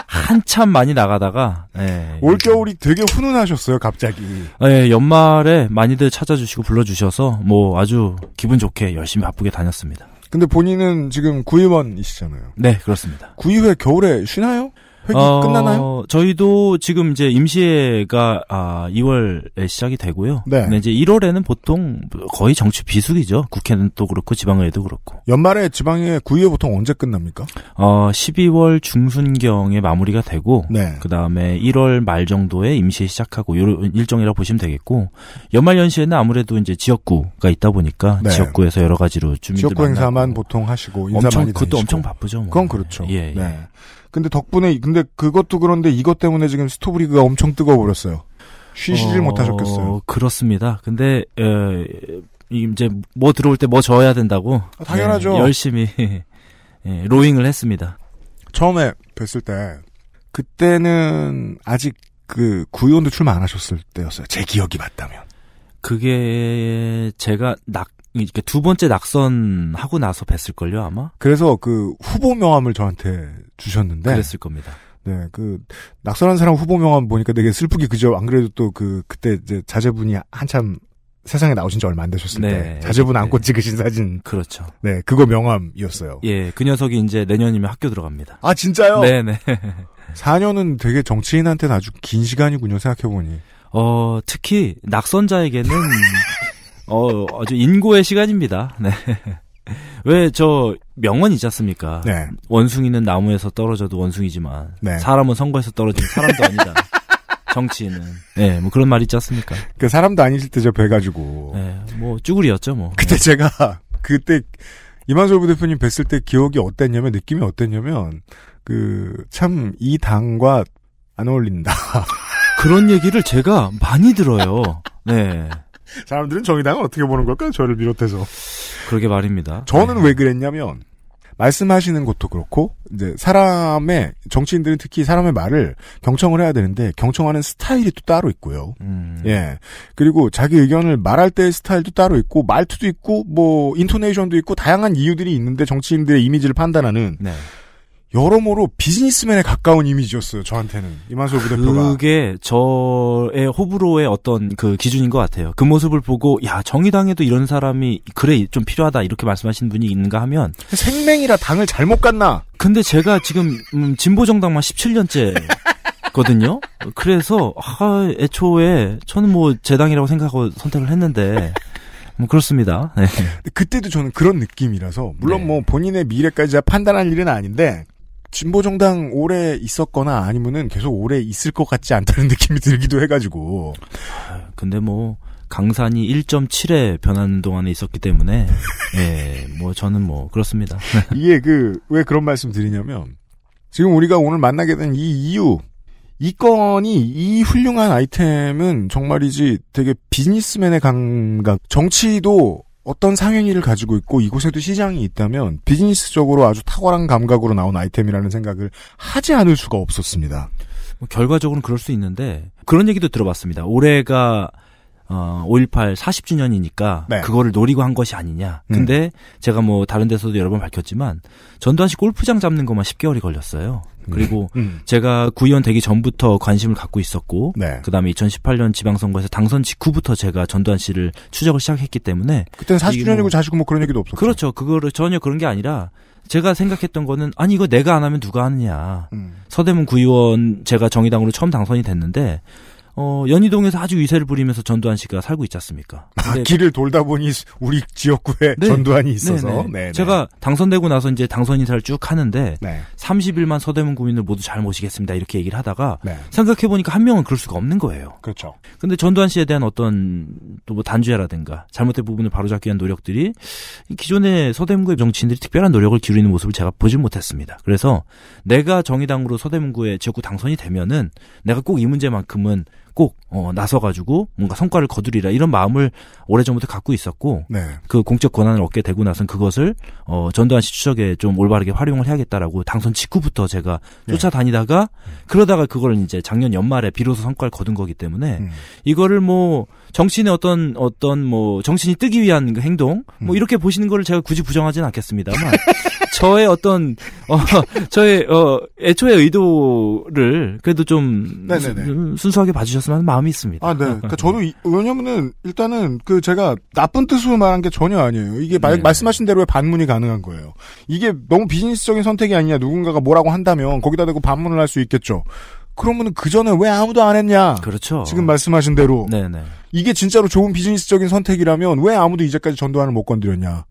B: 한참 많이 나가다가 네, 올 겨울이 되게 훈훈하셨어요 갑자기. 네 연말에 많이들 찾아주시고 불러주셔서 뭐 아주 기분 좋게 열심히 바쁘게 다녔습니다.
A: 근데 본인은 지금 구의원이시잖아요.
B: 네, 그렇습니다.
A: 구의회 겨울에 쉬나요?
B: 회기 어, 끝나나요? 저희도 지금 이제 임시회가 아, 2월에 시작이 되고요. 네. 근데 이제 1월에는 보통 거의 정치 비수기죠. 국회는 또 그렇고 지방의회도 그렇고.
A: 연말에 지방의 구의회 보통 언제 끝납니까?
B: 어, 12월 중순경에 마무리가 되고 네. 그다음에 1월 말 정도에 임시회 시작하고 요런 일정이라고 보시면 되겠고 연말 연시에는 아무래도 이제 지역구가 있다 보니까 네. 지역구에서 여러 가지로 주민들 지역구 행사만
A: 보통 하시고 인사 엄청, 많이 그것도 다시고 엄청 바쁘죠. 뭐. 그건 그렇죠. 예. 예. 네. 예. 근데 덕분에 근데 그것도 그런데 이것 때문에 지금 스토브리그가 엄청 뜨거워 버렸어요. 쉬시질 어, 못하셨겠어요.
B: 그렇습니다. 근데 에, 이제 뭐 들어올 때 뭐 저어야 된다고 아, 당연하죠. 예, 열심히 예, 로잉을 했습니다. 처음에 뵀을 때 그때는 아직 그 구의원도 출마 안 하셨을 때였어요. 제 기억이 맞다면. 그게 제가 낙 이렇게 두 번째 낙선 하고 나서 뵀을 걸요 아마. 그래서
A: 그 후보 명함을 저한테 주셨는데. 그랬을 겁니다. 네, 그 낙선한 사람 후보 명함 보니까 되게 슬프게 그죠. 안 그래도 또 그 그때 이제 자제분이 한참 세상에 나오신 지 얼마 안 되셨을 네, 때 자제분 네. 안고 네. 찍으신 사진. 그렇죠. 네, 그거 명함이었어요.
B: 예, 그 녀석이 이제 내년이면 학교 들어갑니다.
A: 아 진짜요? 네, 네. 4년은 되게 정치인한테는 아주 긴 시간이군요 생각해 보니.
B: 어, 특히 낙선자에게는 어, 아주 인고의 시간입니다. 네. 왜 저 명언이지 않습니까? 네. 원숭이는 나무에서 떨어져도 원숭이지만 네. 사람은 선거에서 떨어진 사람도 아니다. 정치인은. 네, 뭐 그런 말 있지
A: 않습니까? 그 사람도 아니실 때저 뵈가지고.
B: 네, 뭐 쭈구리였죠 뭐. 그때 네.
A: 제가 그때 이만솔 부대표님 뵀을 때 기억이 어땠냐면 느낌이 어땠냐면 그 참 이 당과 안 어울린다. 그런 얘기를 제가 많이 들어요. 네. 사람들은 정의당을 어떻게 보는 걸까요? 저를 비롯해서. 그러게 말입니다. 저는 네. 왜 그랬냐면 말씀하시는 것도 그렇고 이제 사람의 정치인들은 특히 사람의 말을 경청을 해야 되는데 경청하는 스타일이 또 따로 있고요. 음. 예 그리고 자기 의견을 말할 때의 스타일도 따로 있고 말투도 있고 뭐 인토네이션도 있고 다양한 이유들이 있는데 정치인들의 이미지를 판단하는 네. 여러모로 비즈니스맨에 가까운 이미지였어요. 저한테는
B: 이만솔 부대표가 그게 저의 호불호의 어떤 그 기준인 것 같아요. 그 모습을 보고 야 정의당에도 이런 사람이 그래 좀 필요하다 이렇게 말씀하신 분이 있는가 하면 생맹이라 당을 잘못 갔나? 근데 제가 지금 음, 진보 정당만 17년째. 거든요. 그래서 아, 애초에 저는 뭐 재당이라고 생각하고 선택을 했는데 뭐 그렇습니다. 네. 그때도 저는 그런 느낌이라서
A: 물론 네. 뭐 본인의 미래까지 판단할 일은 아닌데 진보정당 오래 있었거나 아니면은 계속 오래 있을 것
B: 같지 않다는 느낌이 들기도 해가지고. 근데 뭐, 강산이 1.7에 변하는 동안에 있었기 때문에, 예, 뭐, 저는 뭐, 그렇습니다.
A: 이게 그, 왜 그런 말씀 드리냐면, 지금 우리가 오늘 만나게 된 이 이유, 이 건이, 이 훌륭한 아이템은 정말이지 되게 비즈니스맨의 감각, 정치도 어떤 상행위를 가지고 있고 이곳에도 시장이 있다면 비즈니스적으로 아주
B: 탁월한 감각으로 나온 아이템이라는 생각을 하지 않을 수가 없었습니다. 뭐 결과적으로는 그럴 수 있는데 그런 얘기도 들어봤습니다. 올해가 어, 5.18 40주년이니까 네. 그거를 노리고 한 것이 아니냐. 음. 근데 음. 제가 뭐 다른 데서도 여러 번 밝혔지만 전두환 씨 골프장 잡는 것만 10개월이 걸렸어요. 그리고 네. 음. 제가 구의원 되기 전부터 관심을 갖고 있었고 네. 그다음에 2018년 지방선거에서 당선 직후부터 제가 전두환 씨를 추적을 시작했기 때문에 그때는 40주년이고 뭐, 4시뭐 그런 얘기도 없었죠. 그렇죠. 그거를 전혀 그런 게 아니라 제가 생각했던 거는 아니 이거 내가 안 하면 누가 하느냐. 음. 서대문 구의원 제가 정의당으로 처음 당선이 됐는데 어, 연희동에서 아주 위세를 부리면서 전두환 씨가 살고 있지 않습니까? 아, 길을
A: 돌다 보니 우리 지역구에 네. 전두환이 네, 있어서. 네. 네, 네, 제가
B: 당선되고 나서 이제 당선 인사를 쭉 하는데 네. 30일만 서대문 구민을 모두 잘 모시겠습니다. 이렇게 얘기를 하다가 생각해 보니까 한 명은 그럴 수가 없는 거예요. 그렇죠. 근데 전두환 씨에 대한 어떤 또 뭐 단죄라든가 잘못된 부분을 바로잡기 위한 노력들이 기존의 서대문구의 정치인들이 특별한 노력을 기울이는 모습을 제가 보질 못했습니다. 그래서 내가 정의당으로 서대문구의 지역구 당선이 되면은 내가 꼭 이 문제만큼은 꼭 어, 나서가지고 뭔가 성과를 거두리라 이런 마음을 오래전부터 갖고 있었고 네. 그 공적 권한을 얻게 되고 나선 그것을 어, 전두환 씨 추적에 좀 올바르게 활용을 해야겠다라고 당선 직후부터 제가 네. 쫓아다니다가 음. 그러다가 그걸 이제 작년 연말에 비로소 성과를 거둔 거기 때문에 음. 이거를 뭐 정신의 어떤 어떤 뭐 정신이 뜨기 위한 그 행동 뭐 음. 이렇게 보시는 거를 제가 굳이 부정하진 않겠습니다만 저의 어떤 어 저의 어 애초의 의도를 그래도 좀네 네, 네.
A: 순수하게 봐주셨으면 말씀하 는 마음이 있습니다. 아, 네. 그러니까 저도 왜냐면은 일단은 그 제가 나쁜 뜻으로 말한 게 전혀 아니에요. 이게 말, 네. 말씀하신 대로의 반문이 가능한 거예요. 이게 너무 비즈니스적인 선택이 아니냐 누군가가 뭐라고 한다면 거기다 대고 반문을 할 수 있겠죠. 그러면은 그 전에 왜 아무도 안 했냐? 그렇죠. 지금 말씀하신 대로. 네네. 네. 이게 진짜로 좋은 비즈니스적인 선택이라면 왜 아무도 이제까지 전두환을 못 건드렸냐?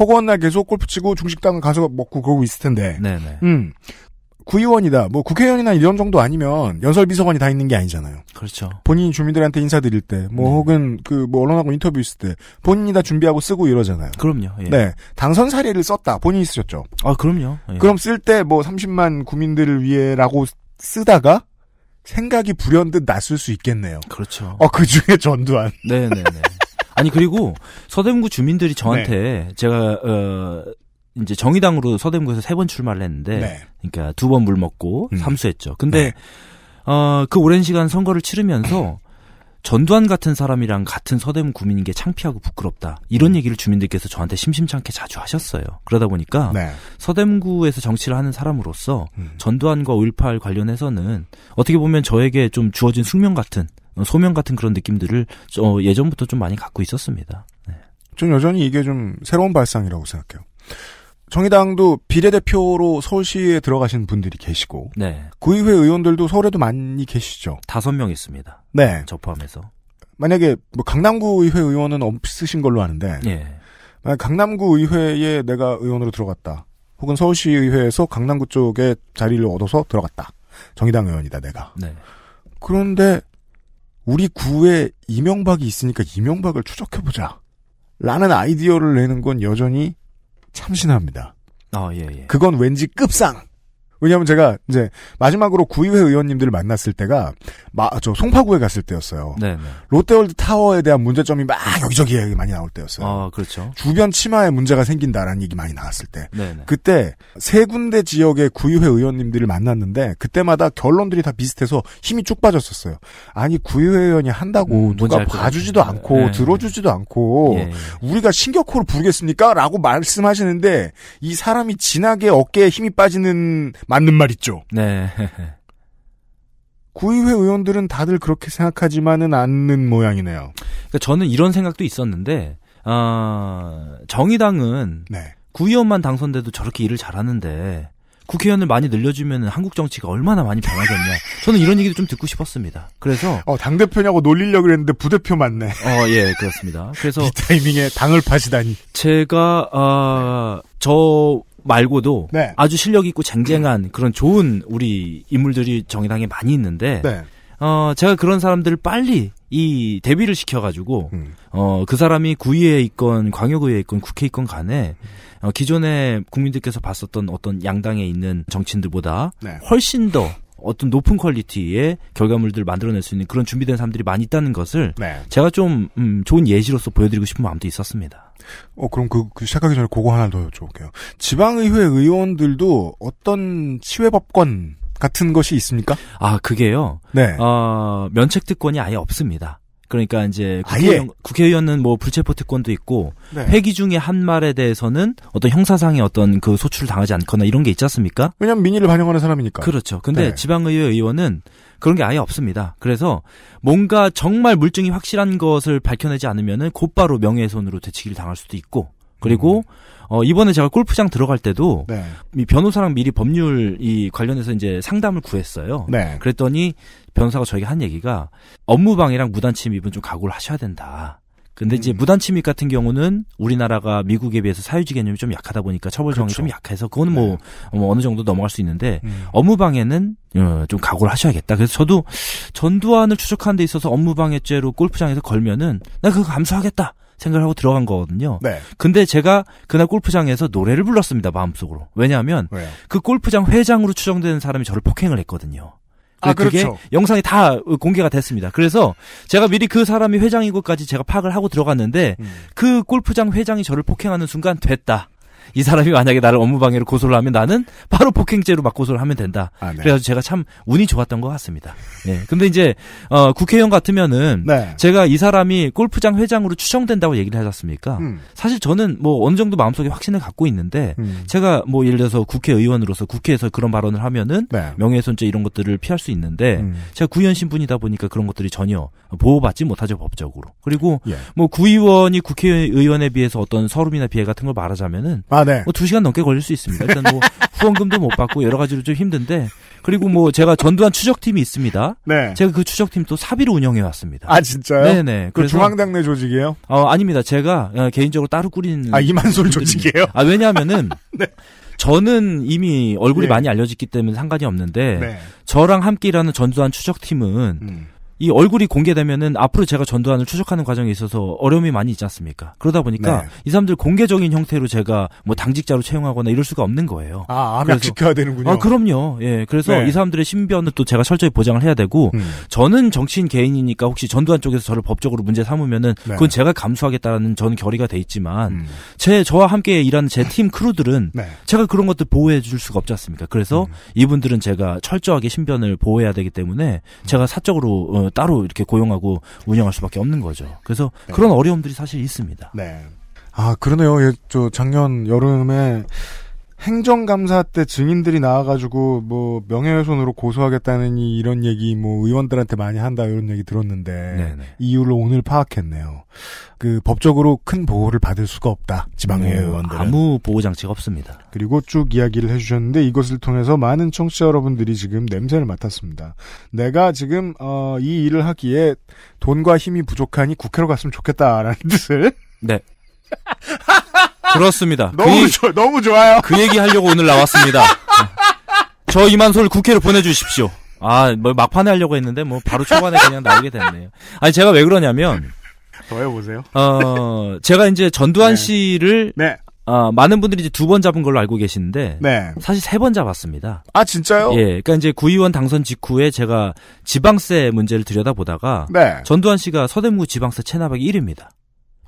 A: 허구한 날 계속 골프 치고 중식당을 가서 먹고 그러고 있을 텐데. 네네. 네. 음. 구의원이다, 뭐 국회의원이나 이런 정도 아니면 연설비서관이 다 있는 게 아니잖아요. 그렇죠. 본인이 주민들한테 인사드릴 때, 뭐 네. 혹은 그 뭐 언론하고 인터뷰 있을 때 본인이 다 준비하고 쓰고 이러잖아요. 그럼요. 예. 네, 당선 사례를 썼다, 본인이 쓰셨죠. 아 그럼요. 예. 그럼 쓸 때 뭐 30만 국민들을 위해라고 쓰다가 생각이 불현듯 났을 수 있겠네요. 그렇죠. 어그 중에 전두환.
B: 네네네. 네, 네. 아니 그리고 서대문구 주민들이 저한테 네. 제가 어 이제 정의당으로 서대문구에서 세 번 출마를 했는데 네. 그러니까 두 번 물 먹고 음. 삼수했죠. 근데 네. 어, 그 오랜 시간 선거를 치르면서 전두환 같은 사람이랑 같은 서대문 구민인 게 창피하고 부끄럽다. 이런 음. 얘기를 주민들께서 저한테 심심찮게 자주 하셨어요. 그러다 보니까 네. 서대문구에서 정치를 하는 사람으로서 음. 전두환과 5팔 관련해서는 어떻게 보면 저에게 좀 주어진 숙명 같은 어, 소명 같은 그런 느낌들을 저 예전부터 좀 많이 갖고 있었습니다. 네. 좀 여전히 이게 좀 새로운 발상이라고 생각해요. 정의당도
A: 비례대표로 서울시에 들어가신 분들이 계시고 네. 구의회 의원들도 서울에도 많이 계시죠.
B: 다섯 명 있습니다. 네. 저 포함해서.
A: 만약에 뭐 강남구 의회 의원은 없으신 걸로 아는데 예. 만약 강남구 의회에 내가 의원으로 들어갔다. 혹은 서울시 의회에서 강남구 쪽에 자리를 얻어서 들어갔다. 정의당 의원이다 내가. 네. 그런데 우리 구에 이명박이 있으니까 이명박을 추적해보자. 라는 아이디어를 내는 건 여전히 참신합니다. 아, 예, 예. 그건 왠지 급상. 왜냐하면 제가 이제 마지막으로 구의회 의원님들을 만났을 때가 마, 저 송파구에 갔을 때였어요. 네, 네. 롯데월드 타워에 대한 문제점이 막 여기저기 얘기 많이 나올 때였어요.
B: 아 그렇죠.
A: 주변 치마에 문제가 생긴다라는 얘기 많이 나왔을 때. 네, 네 그때 세 군데 지역의 구의회 의원님들을 만났는데 그때마다 결론들이 다 비슷해서 힘이 쭉 빠졌었어요. 아니 구의회 의원이 한다고 음, 누가 봐주지도 않고 네. 들어주지도 않고 예. 예. 우리가 신격호를 부르겠습니까?라고 말씀하시는데 이 사람이 진하게 어깨에 힘이 빠지는 맞는 말 있죠. 네. 구의회 의원들은 다들 그렇게 생각하지만은 않는 모양이네요.
B: 그러니까 저는 이런 생각도 있었는데 어, 정의당은 네. 구의원만 당선돼도 저렇게 일을 잘하는데 국회의원을 많이 늘려주면 한국 정치가 얼마나 많이 변하겠냐. 저는 이런 얘기도 좀 듣고 싶었습니다. 그래서 어, 당 대표냐고 놀리려고 그랬는데 부대표 맞네. 어, 예, 그렇습니다. 그래서 이
A: 타이밍에 당을
B: 파시다니. 제가 아저 말고도 네. 아주 실력 있고 쟁쟁한 그런 좋은 우리 인물들이 정의당에 많이 있는데 네. 어 제가 그런 사람들을 빨리 이 대비를 시켜가지고 음. 어그 사람이 구의에 있건 광역의회에 있건 국회에 있건 간에 어, 기존에 국민들께서 봤었던 어떤 양당에 있는 정치인들보다 네. 훨씬 더 어떤 높은 퀄리티의 결과물들을 만들어낼 수 있는 그런 준비된 사람들이 많이 있다는 것을 네. 제가 좀 음, 좋은 예시로서 보여드리고 싶은 마음도 있었습니다. 어, 그럼 그, 그 시작하기 전에 그거 하나 더 여쭤볼게요. 지방의회
A: 의원들도 어떤 치외법권 같은 것이 있습니까? 아, 그게요.
B: 네. 어, 면책 특권이 아예 없습니다. 그러니까 이제 국회의원, 국회의원 은뭐 불체포 특권도 있고 네. 회기 중에 한 말에 대해서는 어떤 형사상의 어떤 그 소출을 당하지 않거나 이런 게 있지 않습니까? 왜냐면 민의를 반영하는 사람이니까. 그렇죠. 근데 네. 지방의회 의원은 그런 게 아예 없습니다. 그래서 뭔가 정말 물증이 확실한 것을 밝혀내지 않으면은 곧바로 명예훼손으로 대치기를 당할 수도 있고 그리고 음. 어 이번에 제가 골프장 들어갈 때도 네. 이 변호사랑 미리 법률 이 관련해서 이제 상담을 구했어요. 네. 그랬더니 변호사가 저에게 한 얘기가 업무방해랑 무단침입은 좀 각오를 하셔야 된다. 근데 이제 음. 무단침입 같은 경우는 우리나라가 미국에 비해서 사유지 개념이 좀 약하다 보니까 처벌 조항이 그렇죠. 좀 약해서 그거는 뭐, 네. 뭐, 어느 정도 넘어갈 수 있는데 음. 업무방해는 어, 좀 각오를 하셔야겠다. 그래서 저도 전두환을 추적하는 데 있어서 업무방해죄로 골프장에서 걸면은 나 그거 감수하겠다. 생각을 하고 들어간 거거든요. 네. 근데 제가 그날 골프장에서 노래를 불렀습니다. 마음속으로. 왜냐하면 왜요? 그 골프장 회장으로 추정되는 사람이 저를 폭행을 했거든요. 네, 아, 그게 그렇죠. 영상이 다 공개가 됐습니다. 그래서 제가 미리 그 사람이 회장이고까지 제가 파악을 하고 들어갔는데 음. 그 골프장 회장이 저를 폭행하는 순간 됐다. 이 사람이 만약에 나를 업무방해로 고소를 하면 나는 바로 폭행죄로 막 고소를 하면 된다. 아, 네. 그래서 제가 참 운이 좋았던 것 같습니다. 네. 근데 이제 어, 국회의원 같으면은 네. 제가 이 사람이 골프장 회장으로 추정된다고 얘기를 하지 않습니까? 음. 사실 저는 뭐 어느 정도 마음속에 확신을 갖고 있는데 음. 제가 뭐 예를 들어서 국회의원으로서 국회에서 그런 발언을 하면은 네. 명예훼손죄 이런 것들을 피할 수 있는데 음. 제가 구의원 신분이다 보니까 그런 것들이 전혀 보호받지 못하죠 법적으로. 그리고 예. 뭐 구의원이 국회의원에 비해서 어떤 서름이나 비해 같은 걸 말하자면은 아, 아, 네. 뭐 2시간 넘게 걸릴 수 있습니다. 일단 뭐 후원금도 못 받고 여러 가지로 좀 힘든데 그리고 뭐 제가 전두환 추적팀이 있습니다. 네. 제가 그 추적팀 또 사비로 운영해 왔습니다. 아 진짜요? 네네. 그 중앙당내 조직이에요? 어 아닙니다. 제가 어, 개인적으로 따로 꾸린 아 이만솔 조직이에요? 아 왜냐하면은 네. 저는 이미 얼굴이 네. 많이 알려졌기 때문에 상관이 없는데 네. 저랑 함께 일하는 전두환 추적팀은 음. 이 얼굴이 공개되면은 앞으로 제가 전두환을 추적하는 과정에 있어서 어려움이 많이 있지 않습니까? 그러다 보니까 네. 이 사람들 공개적인 형태로 제가 뭐 당직자로 채용하거나 이럴 수가 없는 거예요. 아, 암약 지켜야 되는군요. 아, 그럼요. 예. 그래서 네. 이 사람들의 신변을 또 제가 철저히 보장을 해야 되고 음. 저는 정치인 개인이니까 혹시 전두환 쪽에서 저를 법적으로 문제 삼으면은 네. 그건 제가 감수하겠다는 전 결의가 돼 있지만 음. 제 저와 함께 일하는 제 팀 크루들은 네. 제가 그런 것들 보호해 줄 수가 없지 않습니까? 그래서 음. 이분들은 제가 철저하게 신변을 보호해야 되기 때문에 제가 사적으로 어, 사람을 따로 이렇게 고용하고 운영할 수밖에 없는 거죠. 그래서 네. 그런 어려움들이 사실 있습니다. 네. 아 그러네요. 예, 저 작년 여름에 행정감사
A: 때 증인들이 나와가지고 뭐 명예훼손으로 고소하겠다는 이런 얘기 뭐 의원들한테 많이 한다 이런 얘기 들었는데 네네. 네. 이유를 오늘 파악했네요. 그 법적으로 큰 보호를 받을 수가 없다 지방의 음, 네, 의원들 아무 보호 장치가 없습니다. 그리고 쭉 이야기를 해주셨는데 이것을 통해서 많은 청취자 여러분들이 지금 냄새를 맡았습니다. 내가 지금 어, 이 일을 하기에 돈과 힘이 부족하니 국회로 갔으면 좋겠다라는 뜻을
B: 네. 아, 그렇습니다. 너무 그, 좋, 너무 좋아요. 그 얘기 하려고 오늘 나왔습니다. 저 이만솔 국회를 보내주십시오. 아, 뭐 막판에 하려고 했는데 뭐 바로 초반에 그냥 나오게 됐네요. 아니 제가 왜 그러냐면 더 해보세요. 어, 제가 이제 전두환 네. 씨를 네. 어, 많은 분들이 이제 두 번 잡은 걸로 알고 계시는데 네. 사실 세 번 잡았습니다. 아 진짜요? 예, 그러니까 이제 구의원 당선 직후에 제가 지방세 문제를 들여다보다가 네. 전두환 씨가 서대문구 지방세 체납액 1위입니다.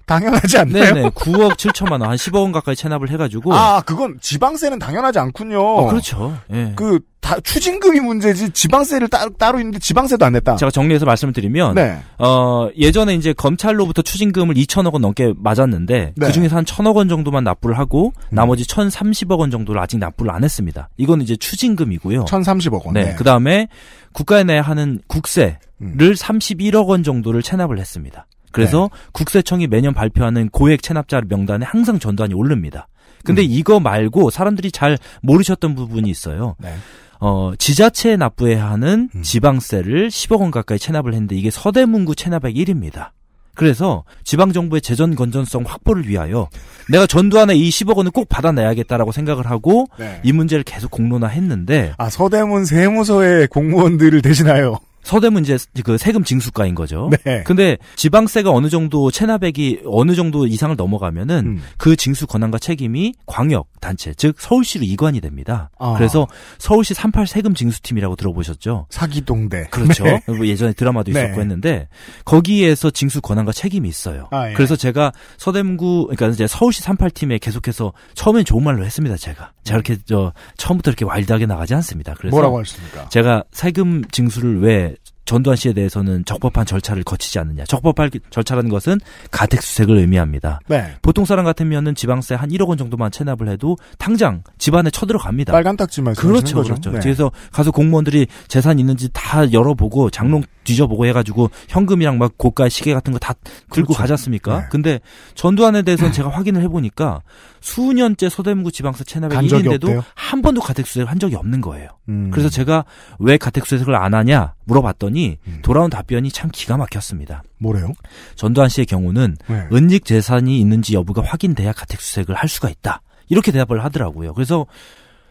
A: 당연하지 않나요? 네
B: 9억 7천만 원, 한 10억 원 가까이 체납을 해가지고. 아,
A: 그건 지방세는 당연하지 않군요. 어, 그렇죠. 예. 그, 다, 추징금이 문제지, 지방세를 따, 따로 있는데 지방세도 안 냈다.
B: 제가 정리해서 말씀을 드리면. 네. 어, 예전에 이제 검찰로부터 추징금을 2천억 원 넘게 맞았는데. 네. 그 중에서 한 1천억 원 정도만 납부를 하고, 음. 나머지 1,030억 원 정도를 아직 납부를 안 했습니다. 이건 이제 추징금이고요. 1,030억 원. 네. 네. 그 다음에 국가에 내야 하는 국세를 음. 31억 원 정도를 체납을 했습니다. 그래서 네. 국세청이 매년 발표하는 고액 체납자 를 명단에 항상 전두환이 오릅니다. 근데 음. 이거 말고 사람들이 잘 모르셨던 부분이 있어요. 네. 어, 지자체에 납부해야 하는 음. 지방세를 10억 원 가까이 체납을 했는데 이게 서대문구 체납액 1입니다. 위 그래서 지방정부의 재정 건전성 확보를 위하여 내가 전두환의 이 10억 원을 꼭 받아내야겠다라고 생각을 하고 네. 이 문제를 계속 공론화했는데 아 서대문 세무서의 공무원들을 대신하여 서대문 이제 그 세금 징수가인 거죠. 네. 근데 지방세가 어느 정도 체납액이 어느 정도 이상을 넘어가면은 음. 그 징수 권한과 책임이 광역 단체 즉 서울시로 이관이 됩니다. 아. 그래서 서울시 38 세금 징수팀이라고 들어보셨죠? 사기동대. 그렇죠. 네. 뭐 예전에 드라마도 네. 있었고 했는데 거기에서 징수 권한과 책임이 있어요. 아, 예. 그래서 제가 서대문구 그러니까 이제 서울시 38팀에 계속해서 처음엔 좋은 말로 했습니다. 제가 제가 이렇게 저 처음부터 이렇게 와일드하게 나가지 않습니다. 그래서 뭐라고 했습니까? 제가 세금 징수를 왜 전두환 씨에 대해서는 적법한 절차를 거치지 않느냐. 적법한 절차라는 것은 가택 수색을 의미합니다. 네. 보통 사람 같으면은 지방세 한 1억 원 정도만 체납을 해도 당장 집안에 쳐들어갑니다. 빨간 딱지 말 그렇죠, 거죠? 그렇죠. 네. 그래서 가서 공무원들이 재산 있는지 다 열어보고 장롱 뒤져보고 해가지고 현금이랑 막고가 시계 같은 거 다 들고 그렇죠. 가지 않습니까? 네. 근데 전두환에 대해서는 제가 확인을 해보니까 수년째 소대문구 지방서 체납에 1인데도 한 번도 가택수색을 한 적이 없는 거예요. 음. 그래서 제가 왜 가택수색을 안 하냐 물어봤더니 음. 돌아온 답변이 참 기가 막혔습니다. 뭐래요? 전두환 씨의 경우는 네. 은닉 재산이 있는지 여부가 확인돼야 가택수색을 할 수가 있다. 이렇게 대답을 하더라고요. 그래서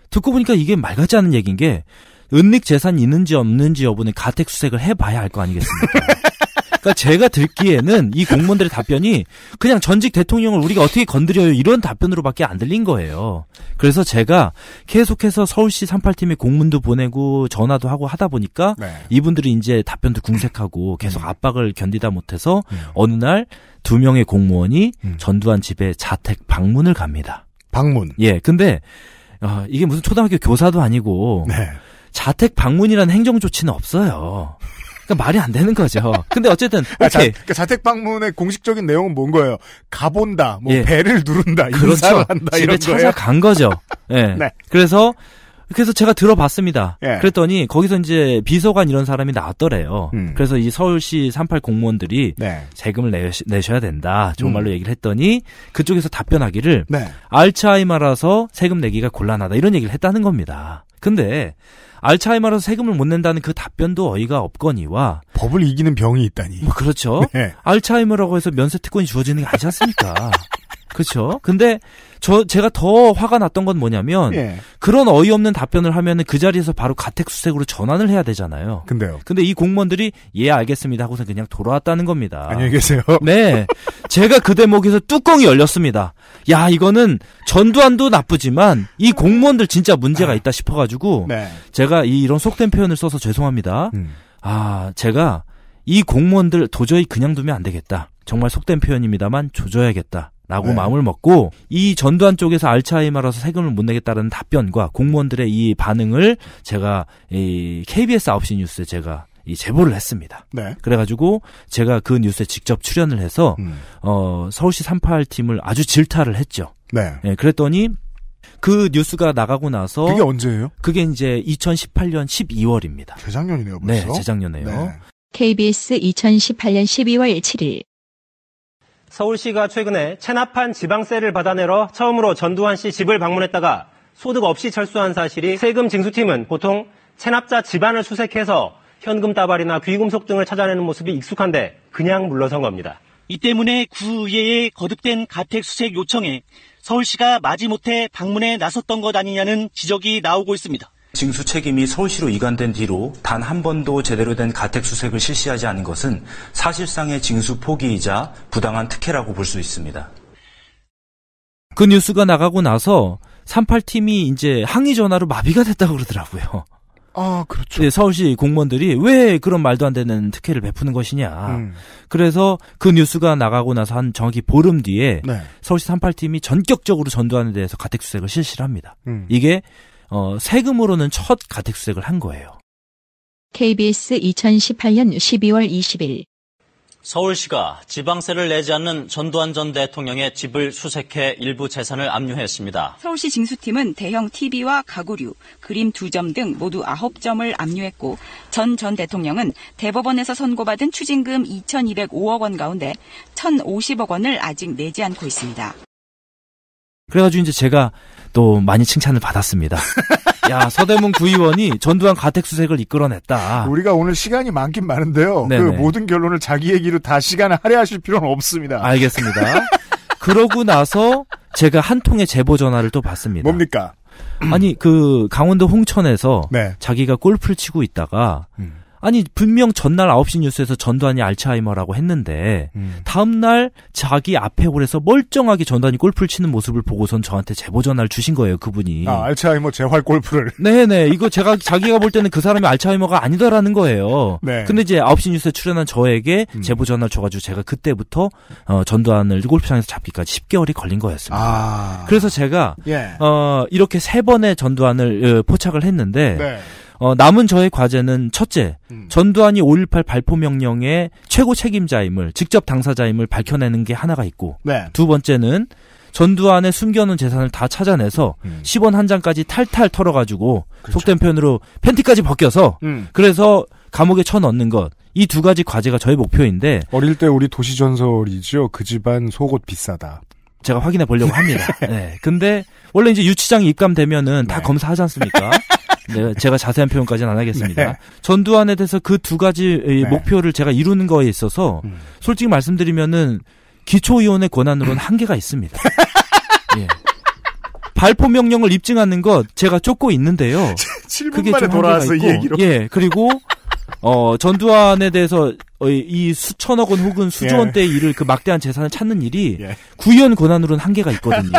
B: 듣고 보니까 이게 말 같지 않은 얘기인 게 은닉 재산 있는지 없는지 여부는 가택 수색을 해봐야 알 거 아니겠습니까? 그러니까 제가 듣기에는 이 공무원들의 답변이 그냥 전직 대통령을 우리가 어떻게 건드려요 이런 답변으로밖에 안 들린 거예요. 그래서 제가 계속해서 서울시 38팀에 공문도 보내고 전화도 하고 하다 보니까 네. 이분들이 이제 답변도 궁색하고 계속 음. 압박을 견디다 못해서 음. 어느 날 두 명의 공무원이 음. 전두환 집에 자택 방문을 갑니다. 방문. 예. 근데 어, 이게 무슨 초등학교 교사도 아니고 네. 자택 방문이란 행정 조치는 없어요. 그러니까 말이 안 되는 거죠. 근데 어쨌든 아, 오케이. 자, 그러니까 자택 방문의 공식적인 내용은 뭔 거예요?
A: 가본다, 뭐 예. 배를
B: 누른다, 그렇죠. 한다, 집에 찾아간 거죠 예. 네. 그래서 그래서 제가 들어봤습니다. 예. 그랬더니 거기서 이제 비서관 이런 사람이 나왔더래요. 음. 그래서 이 서울시 38 공무원들이 네. 세금을 내 내셔야 된다. 정말로 음. 얘기를 했더니 그쪽에서 답변하기를 네. 알츠하이머라서 세금 내기가 곤란하다 이런 얘기를 했다는 겁니다. 근데 알츠하이머로 세금을 못 낸다는 그 답변도 어이가 없거니와 법을 이기는 병이 있다니. 뭐 그렇죠. 네. 알츠하이머라고 해서 면세 특권이 주어지는 게 아니지 않습니까? 그렇죠. 근데 저 제가 더 화가 났던 건 뭐냐면 예. 그런 어이없는 답변을 하면은 그 자리에서 바로 가택수색으로 전환을 해야 되잖아요. 근데요. 근데 이 공무원들이 예 알겠습니다 하고서 그냥 돌아왔다는 겁니다. 안녕히 계세요. 네. 제가 그 대목에서 뚜껑이 열렸습니다. 야 이거는 전두환도 나쁘지만 이 공무원들 진짜 문제가 아. 있다 싶어가지고 네. 제가 이 이런 속된 표현을 써서 죄송합니다. 음. 아 제가 이 공무원들 도저히 그냥 두면 안 되겠다. 정말 속된 표현입니다만 조져야겠다. 라고 네. 마음을 먹고 이 전두환 쪽에서 알츠하이머라서 세금을 못 내겠다는 답변과 공무원들의 이 반응을 제가 이 KBS 9시 뉴스에 제가 이 제보를 했습니다. 네. 그래가지고 제가 그 뉴스에 직접 출연을 해서 음. 어 서울시 38팀을 아주 질타를 했죠. 네. 예, 그랬더니 그 뉴스가 나가고 나서 그게 언제예요? 그게 이제 2018년 12월입니다. 재작년이네요, 벌써. 네, 재작년에요. 네. KBS 2018년 12월 7일 서울시가 최근에 체납한 지방세를 받아내러 처음으로 전두환 씨 집을 방문했다가 소득 없이 철수한 사실이 세금 징수팀은 보통 체납자 집안을 수색해서 현금 따발이나 귀금속 등을 찾아내는 모습이 익숙한데 그냥 물러선 겁니다. 이 때문에 구의회의 거듭된 가택 수색 요청에 서울시가 마지못해 방문에 나섰던 것 아니냐는 지적이 나오고 있습니다. 징수 책임이 서울시로 이관된 뒤로 단 한 번도 제대로 된 가택 수색을 실시하지 않은 것은 사실상의 징수 포기이자 부당한 특혜라고 볼 수 있습니다. 그 뉴스가 나가고 나서 38팀이 이제 항의 전화로 마비가 됐다고 그러더라고요. 아, 그렇죠. 네, 서울시 공무원들이 왜 그런 말도 안 되는 특혜를 베푸는 것이냐. 음. 그래서 그 뉴스가 나가고 나서 한 정확히 보름 뒤에 네. 서울시 38팀이 전격적으로 전두환에 대해서 가택수색을 실시를 합니다. 음. 이게 어, 세금으로는 첫 가택수색을 한 거예요. KBS 2018년 12월 20일 서울시가 지방세를 내지 않는 전두환 전 대통령의 집을 수색해 일부 재산을 압류했습니다.
C: 서울시 징수팀은 대형 TV와 가구류, 그림 두 점 등 모두 아홉 점을 압류했고 전전 전 대통령은 대법원에서 선고받은 추징금 2,205억 원 가운데 1,050억 원을 아직 내지 않고
B: 있습니다. 그래가지고 이제 제가 또 많이 칭찬을 받았습니다. 야 서대문 구의원이 전두환 가택 수색을 이끌어냈다. 우리가 오늘 시간이 많긴 많은데요. 그 네네. 그
A: 모든 결론을 자기 얘기로 다 시간을 할애하실 필요는 없습니다. 알겠습니다.
B: 그러고 나서 제가 한 통의 제보 전화를 또 받습니다. 뭡니까? 아니 그 강원도 홍천에서 네. 자기가 골프를 치고 있다가 음. 아니 분명 전날 9시 뉴스에서 전두환이 알츠하이머라고 했는데 음. 다음날 자기 앞에 에서 멀쩡하게 전두환이 골프를 치는 모습을 보고선 저한테 제보 전화를 주신 거예요 그분이. 아 알츠하이머 재활 골프를. 네네 이거 제가 자기가 볼 때는 그 사람이 알츠하이머가 아니더라는 거예요. 네. 근데 이제 9시 뉴스에 출연한 저에게 음. 제보 전화를 줘가지고 제가 그때부터 어, 전두환을 골프장에서 잡기까지 10개월이 걸린 거였습니다. 아. 그래서 제가 예. 어, 이렇게 세 번의 전두환을 어, 포착을 했는데. 네. 어, 남은 저의 과제는 첫째, 음. 전두환이 5.18 발포 명령의 최고 책임자임을 직접 당사자임을 밝혀내는 게 하나가 있고, 네. 두 번째는 전두환의 숨겨놓은 재산을 다 찾아내서 음. 10원 한 장까지 탈탈 털어가지고 그렇죠. 속된 표현으로 팬티까지 벗겨서 음. 그래서 감옥에 쳐넣는 것. 이 두 가지 과제가 저의 목표인데 어릴 때 우리 도시 전설이죠. 그 집안 속옷 비싸다. 제가 확인해 보려고 합니다. 네. 근데 원래 이제 유치장 입감되면은 네. 다 검사하지 않습니까? 네, 제가 자세한 표현까지는 안 하겠습니다. 네. 전두환에 대해서 그 두 가지 네. 목표를 제가 이루는 거에 있어서 음. 솔직히 말씀드리면은 기초위원회 권한으로는 한계가 있습니다. 예. 발포 명령을 입증하는 것 제가 쫓고 있는데요. 7분 그게 만에 돌아와서 얘기로. 예, 그리고 어, 전두환에 대해서 어, 이 수천억 원 혹은 수조원대의 예. 일을 그 막대한 재산을 찾는 일이 예. 구의원 권한으로는 한계가 있거든요.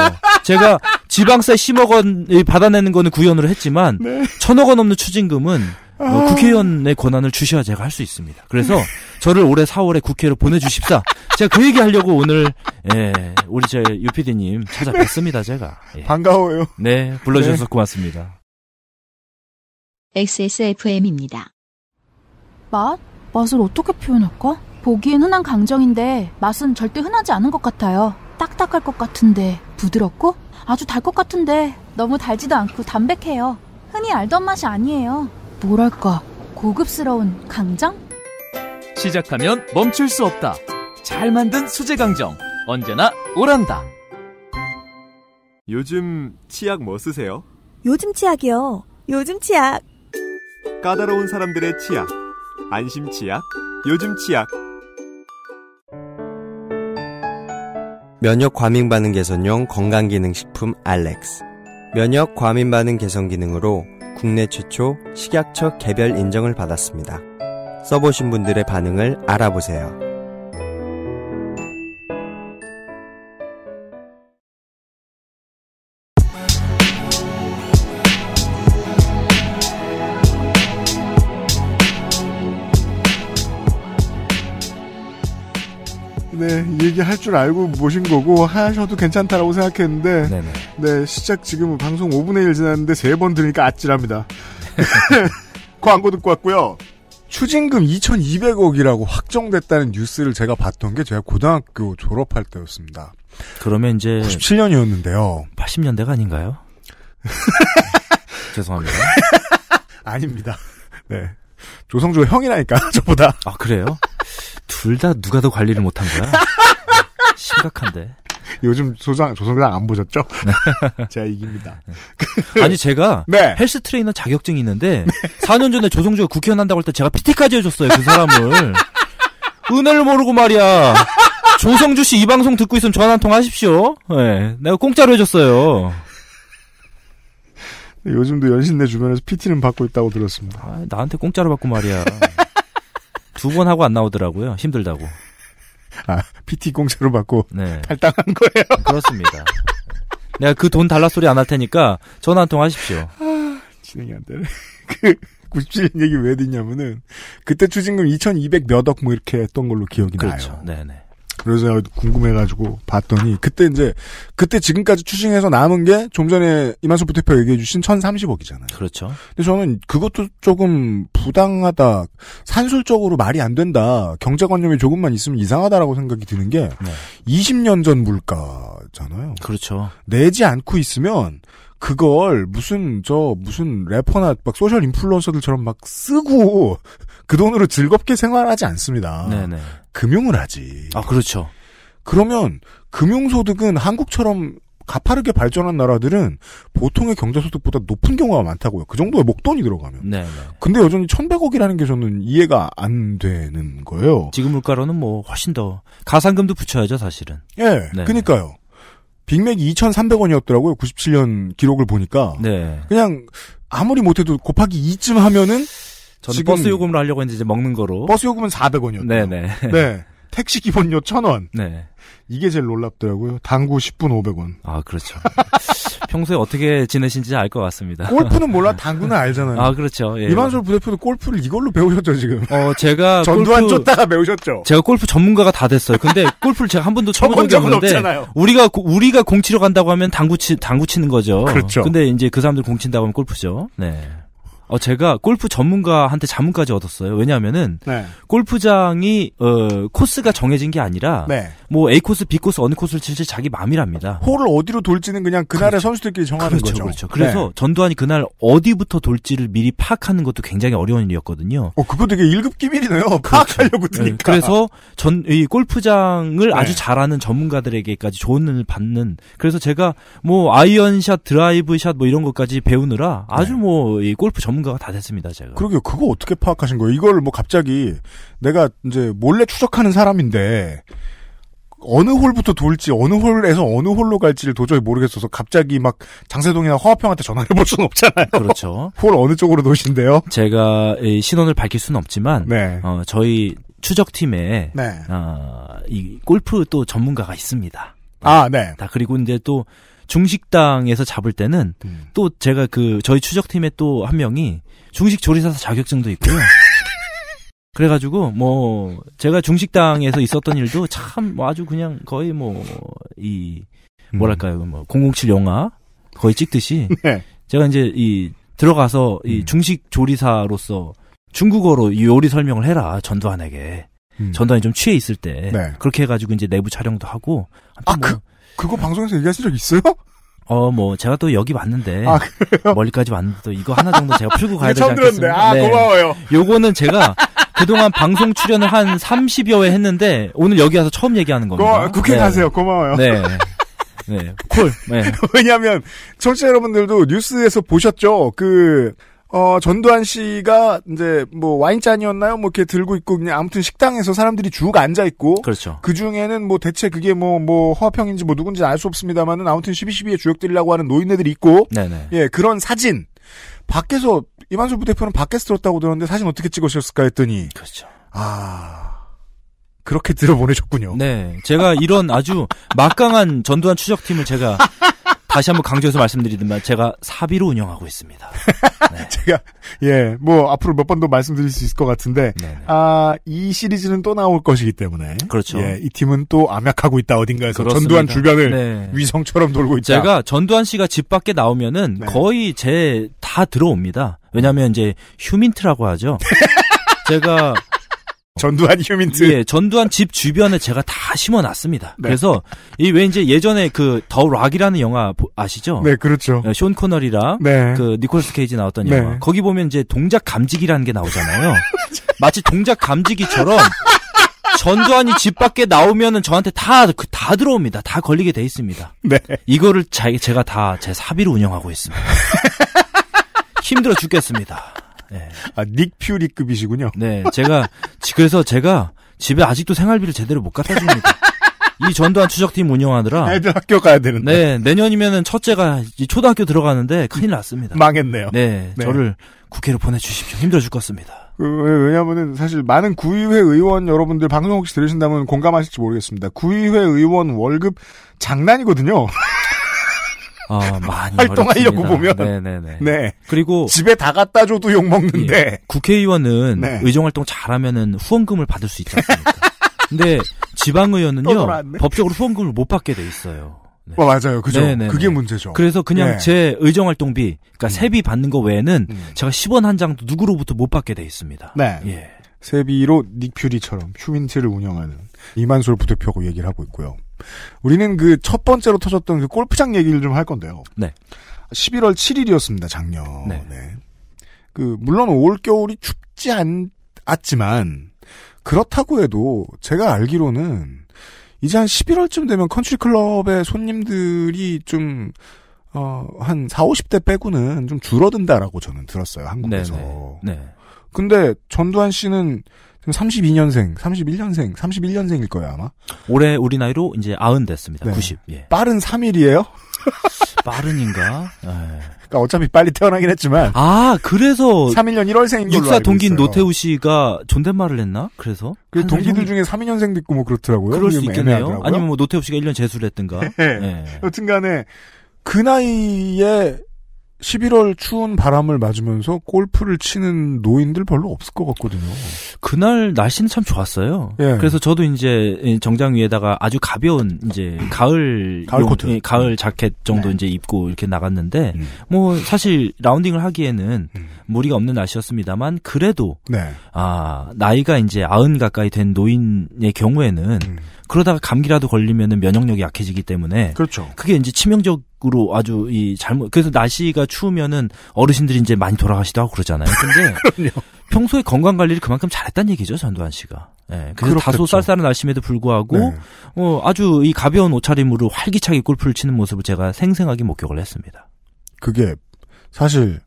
B: 제가 지방세 10억 원을 받아내는 거는 구의원으로 했지만 네. 천억 원없는 추징금은 어, 아. 국회의원의 권한을 주셔야 제가 할 수 있습니다. 그래서 저를 올해 4월에 국회로 보내주십사. 제가 그 얘기 하려고 오늘 예, 우리 제 유피디님 찾아뵀습니다. 네. 제가 예. 반가워요. 네, 불러주셔서 네. 고맙습니다. XSFM입니다. 맛? 맛을 어떻게 표현할까? 보기엔 흔한 강정인데 맛은 절대 흔하지 않은 것 같아요. 딱딱할 것 같은데 부드럽고 아주 달 것 같은데 너무 달지도 않고 담백해요. 흔히 알던 맛이 아니에요. 뭐랄까 고급스러운 강정? 시작하면 멈출 수 없다. 잘 만든 수제 강정 언제나 오란다. 요즘 치약 뭐 쓰세요? 요즘 치약이요. 요즘 치약.
A: 까다로운 사람들의 치약. 안심 치약,
B: 요즘 치약. 면역 과민 반응 개선용 건강 기능 식품 알렉스. 면역 과민 반응 개선 기능으로 국내 최초 식약처 개별 인정을 받았습니다. 써보신 분들의 반응을 알아보세요.
A: 얘기할 줄 알고 모신 거고 하셔도 괜찮다라고 생각했는데 네네. 네 시작 지금 방송 5분의 1 지났는데 세 번 들으니까 아찔합니다. 광고 듣고 왔고요. 추징금 2,200억이라고 확정됐다는 뉴스를 제가 봤던 게 제가 고등학교 졸업할 때였습니다.
B: 그러면 이제 97년이었는데요. 80년대가 아닌가요? 죄송합니다. 아닙니다. 네. 조성주가 형이라니까 저보다. 아 그래요? 둘 다 누가 더 관리를 못한 거야? 네, 심각한데. 요즘 조상 조성주랑안 보셨죠? 네. 제가 이깁니다. 네. 아니 제가 네. 헬스 트레이너 자격증이 있는데 네. 4년 전에 조성주가 국회의원 한다고 할 때 제가 PT까지 해줬어요 그 사람을 은혜를 모르고 말이야. 조성주 씨 이 방송 듣고 있으면 전화 한 통 하십시오. 네, 내가 공짜로 해줬어요. 요즘도 연신내 주변에서 PT는 받고 있다고 들었습니다. 아, 나한테 공짜로 받고 말이야. 두 번 하고 안 나오더라고요. 힘들다고. 아, PT 공짜로 받고 네. 탈당한 거예요. 네, 그렇습니다. 내가 그 돈 달라 소리 안 할 테니까 전화 한 통 하십시오. 아, 진행이 안 되네. 그 97년 얘기 왜 듣냐면은 그때 추징금 2,200
A: 몇억뭐 이렇게 했던 걸로 기억이 그렇죠. 나요. 네네. 그래서 궁금해가지고 봤더니 그때 이제 그때 지금까지 추징해서 남은 게 좀 전에 이만수 부대표 얘기해주신 1030억이잖아요. 그렇죠. 근데 저는 그것도 조금 부당하다, 산술적으로 말이 안 된다, 경제관념이 조금만 있으면 이상하다라고 생각이 드는 게 네. 20년 전 물가잖아요. 그렇죠. 내지 않고 있으면 그걸 무슨 저 무슨 래퍼나 막 소셜 인플루언서들처럼 막 쓰고 그 돈으로 즐겁게 생활하지 않습니다. 네네. 금융을 하지. 아, 그렇죠. 그러면 금융소득은 한국처럼 가파르게 발전한 나라들은 보통의 경제소득보다 높은 경우가 많다고요. 그 정도의 목돈이 들어가면. 네. 네. 근데 여전히 1,100억이라는 게 저는 이해가 안 되는 거예요.
B: 지금 물가로는 뭐 훨씬 더 가산금도 붙여야죠, 사실은. 예. 네.
A: 그니까요. 빅맥이 2,300원이었더라고요. 97년 기록을 보니까. 네. 그냥 아무리 못해도 곱하기 2쯤 하면은
B: 저는 버스 요금으로 하려고 했는데 이제 먹는 거로. 버스 요금은 400원이었죠. 네네. 네.
A: 택시 기본료 1000원. 네. 이게 제일 놀랍더라고요. 당구 10분 500원.
B: 아, 그렇죠. 평소에 어떻게 지내신지 알 것 같습니다. 골프는 몰라, 당구는 알잖아요. 아, 그렇죠. 예. 이만솔 부대표도 골프를 이걸로 배우셨죠, 지금. 어, 제가. 전두환 골프, 쫓다가 배우셨죠. 제가 골프 전문가가 다 됐어요. 근데 골프를 제가 한 번도 쳐본 적이 없는데. 없잖아요. 우리가, 우리가 공 치러 간다고 하면 당구 치, 당구 치는 거죠. 그렇죠. 근데 이제 그 사람들 공 친다고 하면 골프죠. 네. 어, 제가 골프 전문가한테 자문까지 얻었어요. 왜냐하면은 네. 골프장이 어, 코스가 정해진 게 아니라 네. 뭐 A 코스, B 코스 어느 코스를 칠지 자기 마음이랍니다.
A: 홀을 어디로 돌지는 그냥 그날의 그렇죠. 선수들끼리 정하는 그렇죠, 거죠. 그렇죠. 그래서
B: 네. 전두환이 그날 어디부터 돌지를 미리 파악하는 것도 굉장히 어려운 일이었거든요. 어, 그거
A: 되게 일급 기밀이네요. 그렇죠. 파악하려고 네, 드니까.
B: 그래서 전 이 골프장을 네. 아주 잘하는 전문가들에게까지 조언을 받는. 그래서 제가 뭐 아이언샷, 드라이브샷 뭐 이런 것까지 배우느라 아주 네. 뭐이 골프 전문 전문가다 됐습니다, 제가. 그러게요. 그거 어떻게 파악하신 거예요? 이걸 뭐 갑자기 내가
A: 이제 몰래 추적하는 사람인데 어느 홀부터 돌지 어느 홀에서 어느 홀로 갈지를 도저히 모르겠어서 갑자기 막 장세동이나 허화평한테 전화를 해볼 수는
B: 없잖아요. 그렇죠. 홀 어느 쪽으로 도신데요? 제가 신원을 밝힐 수는 없지만 네. 어, 저희 추적팀에 네. 어, 이 골프 또 전문가가 있습니다. 아, 네. 다 그리고 이제 또 중식당에서 잡을 때는 음. 또 제가 그 저희 추적팀에 또 한 명이 중식 조리사 자격증도 있고요. 그래가지고 뭐 제가 중식당에서 있었던 일도 참 뭐 아주 그냥 거의 뭐이 음. 뭐랄까요 뭐007 영화 거의 찍듯이 네. 제가 이제 이 들어가서 이 음. 중식 조리사로서 중국어로 요리 설명을 해라 전두환에게 음. 전두환이 좀 취해 있을 때 네. 그렇게 해가지고 이제 내부 촬영도 하고 아, 그 뭐 그거 방송에서 얘기하신 적 있어요? 어, 뭐, 제가 또 여기 왔는데. 아, 멀리까지 왔는데 또 이거 하나 정도 제가 풀고 가야 되지 않겠습니까? 아, 네. 고마워요. 요거는 제가 그동안 방송 출연을 한 30여 회 했는데, 오늘 여기 와서 처음 얘기하는 겁니다. 고, 국회 네. 가세요. 고마워요. 네. 네. 콜. 네.
A: 왜냐면, 하 청취자 여러분들도 뉴스에서 보셨죠? 그, 어, 전두환 씨가 이제 뭐 와인잔이었나요? 뭐 이렇게 들고 있고 그냥 아무튼 식당에서 사람들이 쭉 앉아
B: 있고 그렇죠.
A: 그 중에는 뭐 대체 그게 뭐뭐 뭐, 뭐 허화평인지 뭐 누군지 알 수 없습니다만은 아무튼 12.12에 주역들이라고 하는 노인네들이 있고 네네. 예, 그런 사진 밖에서 이만수 부대표는 밖에서 들었다고 들었는데 사진 어떻게 찍으셨을까 했더니 그렇죠. 아
B: 그렇게 들어보내셨군요. 네, 제가 이런 아주 막강한 전두환 추적팀을 제가 다시 한번 강조해서 말씀드리지만 제가 사비로 운영하고 있습니다. 네. 제가 예뭐 앞으로 몇번도 말씀드릴 수 있을 것
A: 같은데 네, 네. 아이 시리즈는 또 나올 것이기 때문에 그렇죠. 예, 이 팀은 또 암약하고 있다 어딘가에서 그렇습니다. 전두환 주변을 네. 위성처럼 돌고 있다. 제가
B: 전두환 씨가 집 밖에 나오면은 네. 거의 제 다 들어옵니다. 왜냐하면 이제 휴민트라고 하죠. 제가 전두환 휴민트. 예, 전두환 집 주변에 제가 다 심어놨습니다. 네. 그래서 이왜 이제 예전에 그 더 락이라는 영화 아시죠? 네, 그렇죠. 네, 쇼 코널이랑 네. 그 니콜스 케이지 나왔던 네. 영화. 거기 보면 이제 동작 감지기라는 게 나오잖아요. 마치 동작 감지기처럼 전두환이 집 밖에 나오면은 저한테 다, 그 다 들어옵니다. 다 걸리게 돼 있습니다. 네. 이거를 자, 제가 다 제 사비로 운영하고 있습니다. 힘들어 죽겠습니다. 네. 아, 닉 퓨리급이시군요. 네, 제가 그래서 제가 집에 아직도 생활비를 제대로 못 갖다 줍니다. 이 전두환 추적팀 운영하느라 애들 학교 가야 되는데. 네, 내년이면은 첫째가 초등학교 들어가는데 큰일 났습니다. 망했네요. 네, 네. 저를 국회로 보내주십시오. 힘들어 죽겠습니다. 그,
A: 왜냐면은 사실 많은 구의회 의원 여러분들 방송 혹시 들으신다면 공감하실지 모르겠습니다. 구의회 의원 월급 장난이거든요.
B: 아, 많이 활동하려고 보면 네네네. 네.
A: 그리고 집에 다 갖다 줘도 욕 먹는데
B: 예. 국회의원은 네. 의정 활동 잘하면은 후원금을 받을 수 있지 않습니까? 근데 지방의원은요 법적으로 후원금을 못 받게 돼 있어요. 네. 어, 맞아요. 그죠? 네네네. 그게 문제죠. 그래서 그냥 네. 제 의정 활동비, 그러니까 음. 세비 받는 거 외에는 음. 제가 10원 한 장도 누구로부터 못 받게 돼 있습니다. 네. 예. 세비로 닉
A: 퓨리처럼 휴민트를 운영하는 이만솔 부대표고 얘기를 하고 있고요. 우리는 그 첫 번째로 터졌던 그 골프장 얘기를 좀 할 건데요. 네. 11월 7일이었습니다, 작년. 네. 네. 그, 물론 올겨울이 춥지 않았지만, 그렇다고 해도 제가 알기로는 이제 한 11월쯤 되면 컨트리 클럽의 손님들이 좀, 어, 한 40, 50대 빼고는 좀 줄어든다라고 저는 들었어요, 한국에서. 네네. 네. 근데 전두환 씨는 지금 32년생, 31년생, 31년생일 거예요, 아마. 올해 우리 나이로 이제 아흔 됐습니다. 네. 90. 예. 빠른
B: 3일이에요? 빠른인가? 예. 그러니까 어차피 빨리 태어나긴 했지만. 아, 그래서 31년 1월생인 걸로 육사 동기인 노태우 씨가 존댓말을 했나? 그래서 그 동기들 중에 32년생도 있고 뭐 그렇더라고요. 그럴 수 있겠네요. 애매하더라고요. 아니면 뭐 노태우 씨가 1년 재수를 했든가.
A: 네. 네. 여튼간에 그 나이에 11월 추운 바람을 맞으면서 골프를 치는 노인들 별로 없을 것 같거든요. 그날 날씨는 참
B: 좋았어요. 예. 그래서 저도 이제 정장 위에다가 아주 가벼운 이제 가을 가을 코트, 예, 가을 음. 자켓 정도 네. 이제 입고 이렇게 나갔는데 음. 뭐 사실 라운딩을 하기에는 음. 무리가 없는 날씨였습니다만 그래도 네. 아 나이가 이제 아흔 가까이 된 노인의 경우에는 음. 그러다가 감기라도 걸리면 면역력이 약해지기 때문에 그렇죠. 그게 이제 치명적 으로 아주 이 잘못 그래서 날씨가 추우면은 어르신들이 이제 많이 돌아가시도 하고 그러잖아요. 근데 평소에 건강 관리를 그만큼 잘했다는 얘기죠 전두환 씨가. 예. 네, 그래서 그렇겠죠. 다소 쌀쌀한 날씨에도 불구하고 네. 어 아주 이 가벼운 옷차림으로 활기차게 골프를 치는 모습을 제가 생생하게 목격을 했습니다.
A: 그게 사실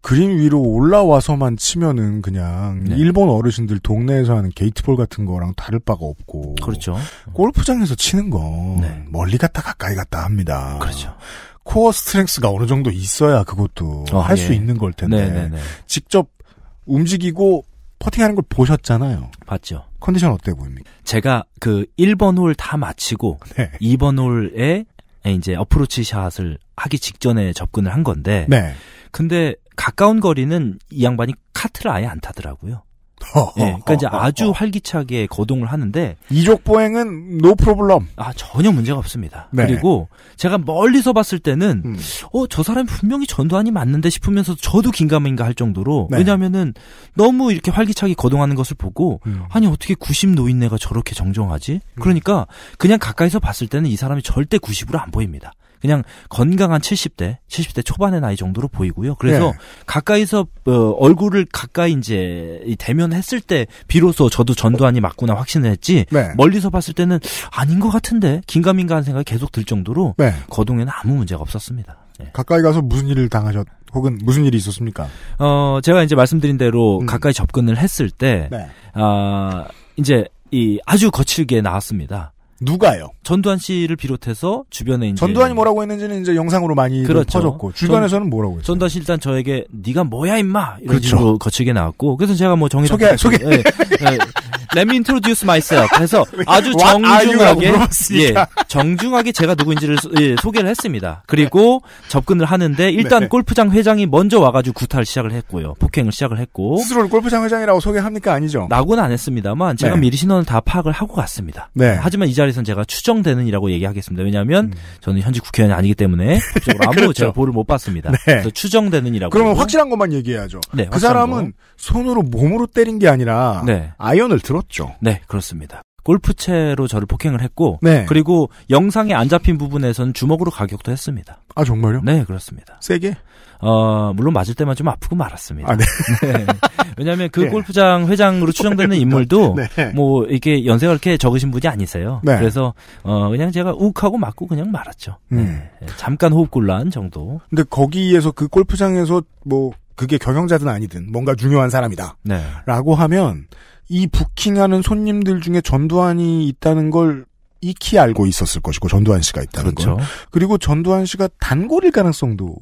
A: 그림 위로 올라와서만 치면은 그냥 네. 일본 어르신들 동네에서 하는 게이트볼 같은 거랑 다를 바가 없고 그렇죠. 골프장에서 치는 건 네. 멀리 갔다 가까이 갔다 합니다. 그렇죠. 코어 스트렝스가 어느 정도 있어야 그것도 어, 할수 예. 있는 걸
B: 텐데 네네네. 네, 네. 직접 움직이고 퍼팅하는 걸 보셨잖아요. 봤죠. 컨디션 어때 보입니까? 제가 그 1번 홀 다 마치고 네. 2번 홀에 이제 어프로치 샷을 하기 직전에 접근을 한 건데 네. 근데 가까운 거리는 이 양반이 카트를 아예 안 타더라고요. 예, 그러니까 이제 아주 활기차게 거동을 하는데 이족 보행은 노 프로블럼. 아 전혀 문제가 없습니다. 네. 그리고 제가 멀리서 봤을 때는 음. 어저 사람 분명히 전두환이 맞는데 싶으면서 저도 긴가민가 할 정도로 네. 왜냐하면은 너무 이렇게 활기차게 거동하는 것을 보고 음. 아니 어떻게 90 노인네가 저렇게 정정하지? 음. 그러니까 그냥 가까이서 봤을 때는 이 사람이 절대 90으로 안 보입니다. 그냥 건강한 70대, 70대 초반의 나이 정도로 보이고요. 그래서 네. 가까이서 어, 얼굴을 가까이 이제 대면했을 때 비로소 저도 전두환이 맞구나 확신을 했지 네. 멀리서 봤을 때는 아닌 것 같은데 긴가민가 한 생각이 계속 들 정도로 네. 거동에는 아무 문제가 없었습니다. 예. 가까이 가서 무슨 일을 당하셨 혹은 무슨 일이 있었습니까? 어, 제가 이제 말씀드린 대로 음. 가까이 접근을 했을 때, 네. 아, 어, 이제 이 아주 거칠게 나왔습니다. 누가요? 전두환 씨를 비롯해서 주변에 이제 전두환이 뭐라고 했는지는 이제 영상으로 많이 그렇죠. 퍼졌고 주변에서는 뭐라고 했어요? 전두환 씨 일단 저에게 네가 뭐야 임마 이런 그렇죠. 거칠게 나왔고 그래서 제가 뭐 정의 소개 소개 예, 예. Let me introduce myself. 그래서 아주 정중하게 예, 정중하게 제가 누구인지를 예, 소개를 했습니다. 그리고 네. 접근을 하는데 네. 일단 네. 골프장 회장이 먼저 와가지고 구타를 시작을 했고요, 폭행을 시작을 했고 스스로를 골프장 회장이라고 소개합니까 아니죠? 나고는 안 했습니다만 제가 네. 미리 신원을 다 파악을 하고 갔습니다. 네. 하지만 이 자리 자리에선 제가 추정되는 이라고 얘기하겠습니다. 왜냐하면 음. 저는 현직 국회의원이 아니기 때문에 아무 그렇죠. 제가 볼을 못 봤습니다. 네. 그래서 추정되는 이라고. 그러면 확실한 것만 얘기해야죠.
A: 네, 그 사람은 거.
B: 손으로 몸으로 때린 게 아니라 네. 아이언을 들었죠. 네, 그렇습니다. 골프채로 저를 폭행을 했고 네. 그리고 영상에 안 잡힌 부분에선 주먹으로 가격도 했습니다. 아 정말요? 네 그렇습니다. 세게? 어, 물론 맞을 때만 좀 아프고 말았습니다. 아, 네. 네. 왜냐하면 그 네. 골프장 회장으로 추정되는 네. 인물도 네. 뭐 이렇게 연세가 그렇게 적으신 분이 아니세요. 네. 그래서 어, 그냥 제가 욱하고 맞고 그냥 말았죠. 음. 예, 잠깐 호흡 곤란 정도.
A: 근데 거기에서 그 골프장에서 뭐 그게 경영자든 아니든 뭔가 중요한 사람이다. 라고 하면 이 부킹하는 손님들 중에 전두환이 있다는 걸 익히 알고 있었을 것이고 전두환 씨가 있다는 그렇죠. 걸.
B: 그리고 전두환 씨가 단골일 가능성도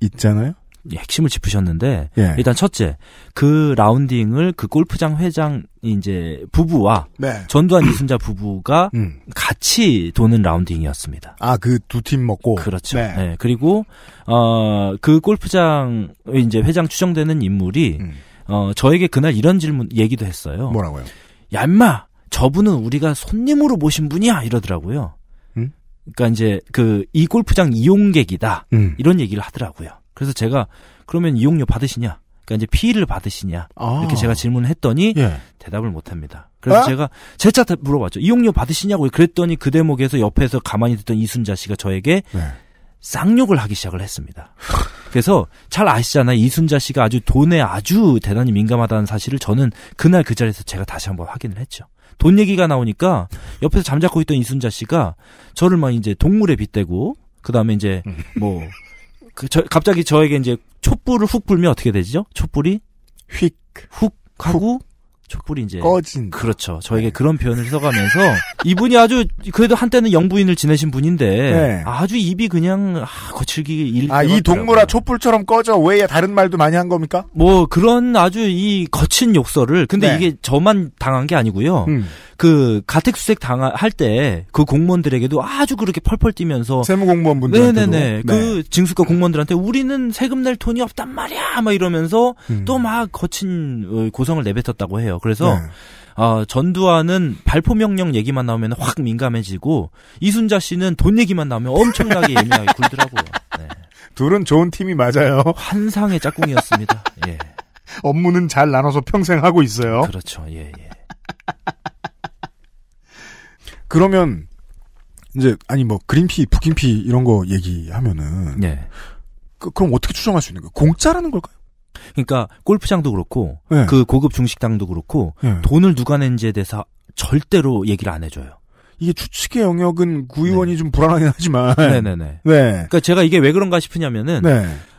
B: 있잖아요. 예, 핵심을 짚으셨는데 예. 일단 첫째 그 라운딩을 그 골프장 회장 이제 부부와 네. 전두환 이순자 부부가 음. 같이 도는 라운딩이었습니다. 아 그 두 팀 먹고 그렇죠. 네. 네. 그리고 어그 골프장 이제 회장 추정되는 인물이 음. 어 저에게 그날 이런 질문 얘기도 했어요. 뭐라고요? 얌마 저분은 우리가 손님으로 모신 분이야 이러더라고요. 그러니까 이제 그 이 골프장 이용객이다 음. 이런 얘기를 하더라고요. 그래서 제가 그러면 이용료 받으시냐? 그러니까 이제 피의를 받으시냐? 아. 이렇게 제가 질문을 했더니 예. 대답을 못 합니다. 그래서 에? 어? 제가 제차 물어봤죠. 이용료 받으시냐고 그랬더니 그 대목에서 옆에서 가만히 듣던 이순자 씨가 저에게 네. 쌍욕을 하기 시작을 했습니다. 그래서 잘 아시잖아요. 이순자 씨가 아주 돈에 아주 대단히 민감하다는 사실을 저는 그날 그 자리에서 제가 다시 한번 확인을 했죠. 돈 얘기가 나오니까 옆에서 잠자코 있던 이순자 씨가 저를 막 이제 동물에 빗대고 그다음에 이제 음. 뭐그 저, 갑자기 저에게 이제 촛불을 훅 불면 어떻게 되죠? 촛불이 휙 훅 하고 촛불이 이제 꺼진 그렇죠. 저에게 네. 그런 표현을 써가면서 이분이 아주 그래도 한때는 영부인을 지내신 분인데 네. 아주 입이 그냥 아, 거칠기 일. 아 이 동물아
A: 촛불처럼 꺼져 왜 다른 말도 많이
B: 한 겁니까? 뭐 그런 아주 이 거친 욕설을 근데 네. 이게 저만 당한 게 아니고요. 음. 그 가택수색 당할 때 그 공무원들에게도 아주 그렇게 펄펄 뛰면서 세무공무원분들 네네네 네. 그 징수과 공무원들한테 우리는 세금 낼 돈이 없단 말이야 막 이러면서 음. 또막 거친 어, 고성을 내뱉었다고 해요. 그래서 네. 어, 전두환은 발포 명령 얘기만 나오면 확 민감해지고 이순자 씨는 돈 얘기만 나오면 엄청나게 예민하게 굴더라고요. 네. 둘은 좋은 팀이 맞아요. 환상의 짝꿍이었습니다. 예.
A: 업무는 잘 나눠서 평생 하고 있어요. 그렇죠. 예, 예. 그러면 이제 아니 뭐 그린피, 북킹피
B: 이런 거 얘기하면은 네. 그, 럼 어떻게 추정할 수 있는 거예요? 공짜라는 걸까요? 그러니까 골프장도 그렇고 네. 그 고급 중식당도 그렇고 네. 돈을 누가 낸지에 대해서 절대로 얘기를 안 해줘요.
A: 이게 추측의 영역은 구의원이 네. 좀 불안하긴 하지만 네네네. 네, 네. 네. 그러니까
B: 제가 이게 왜 그런가 싶으냐면은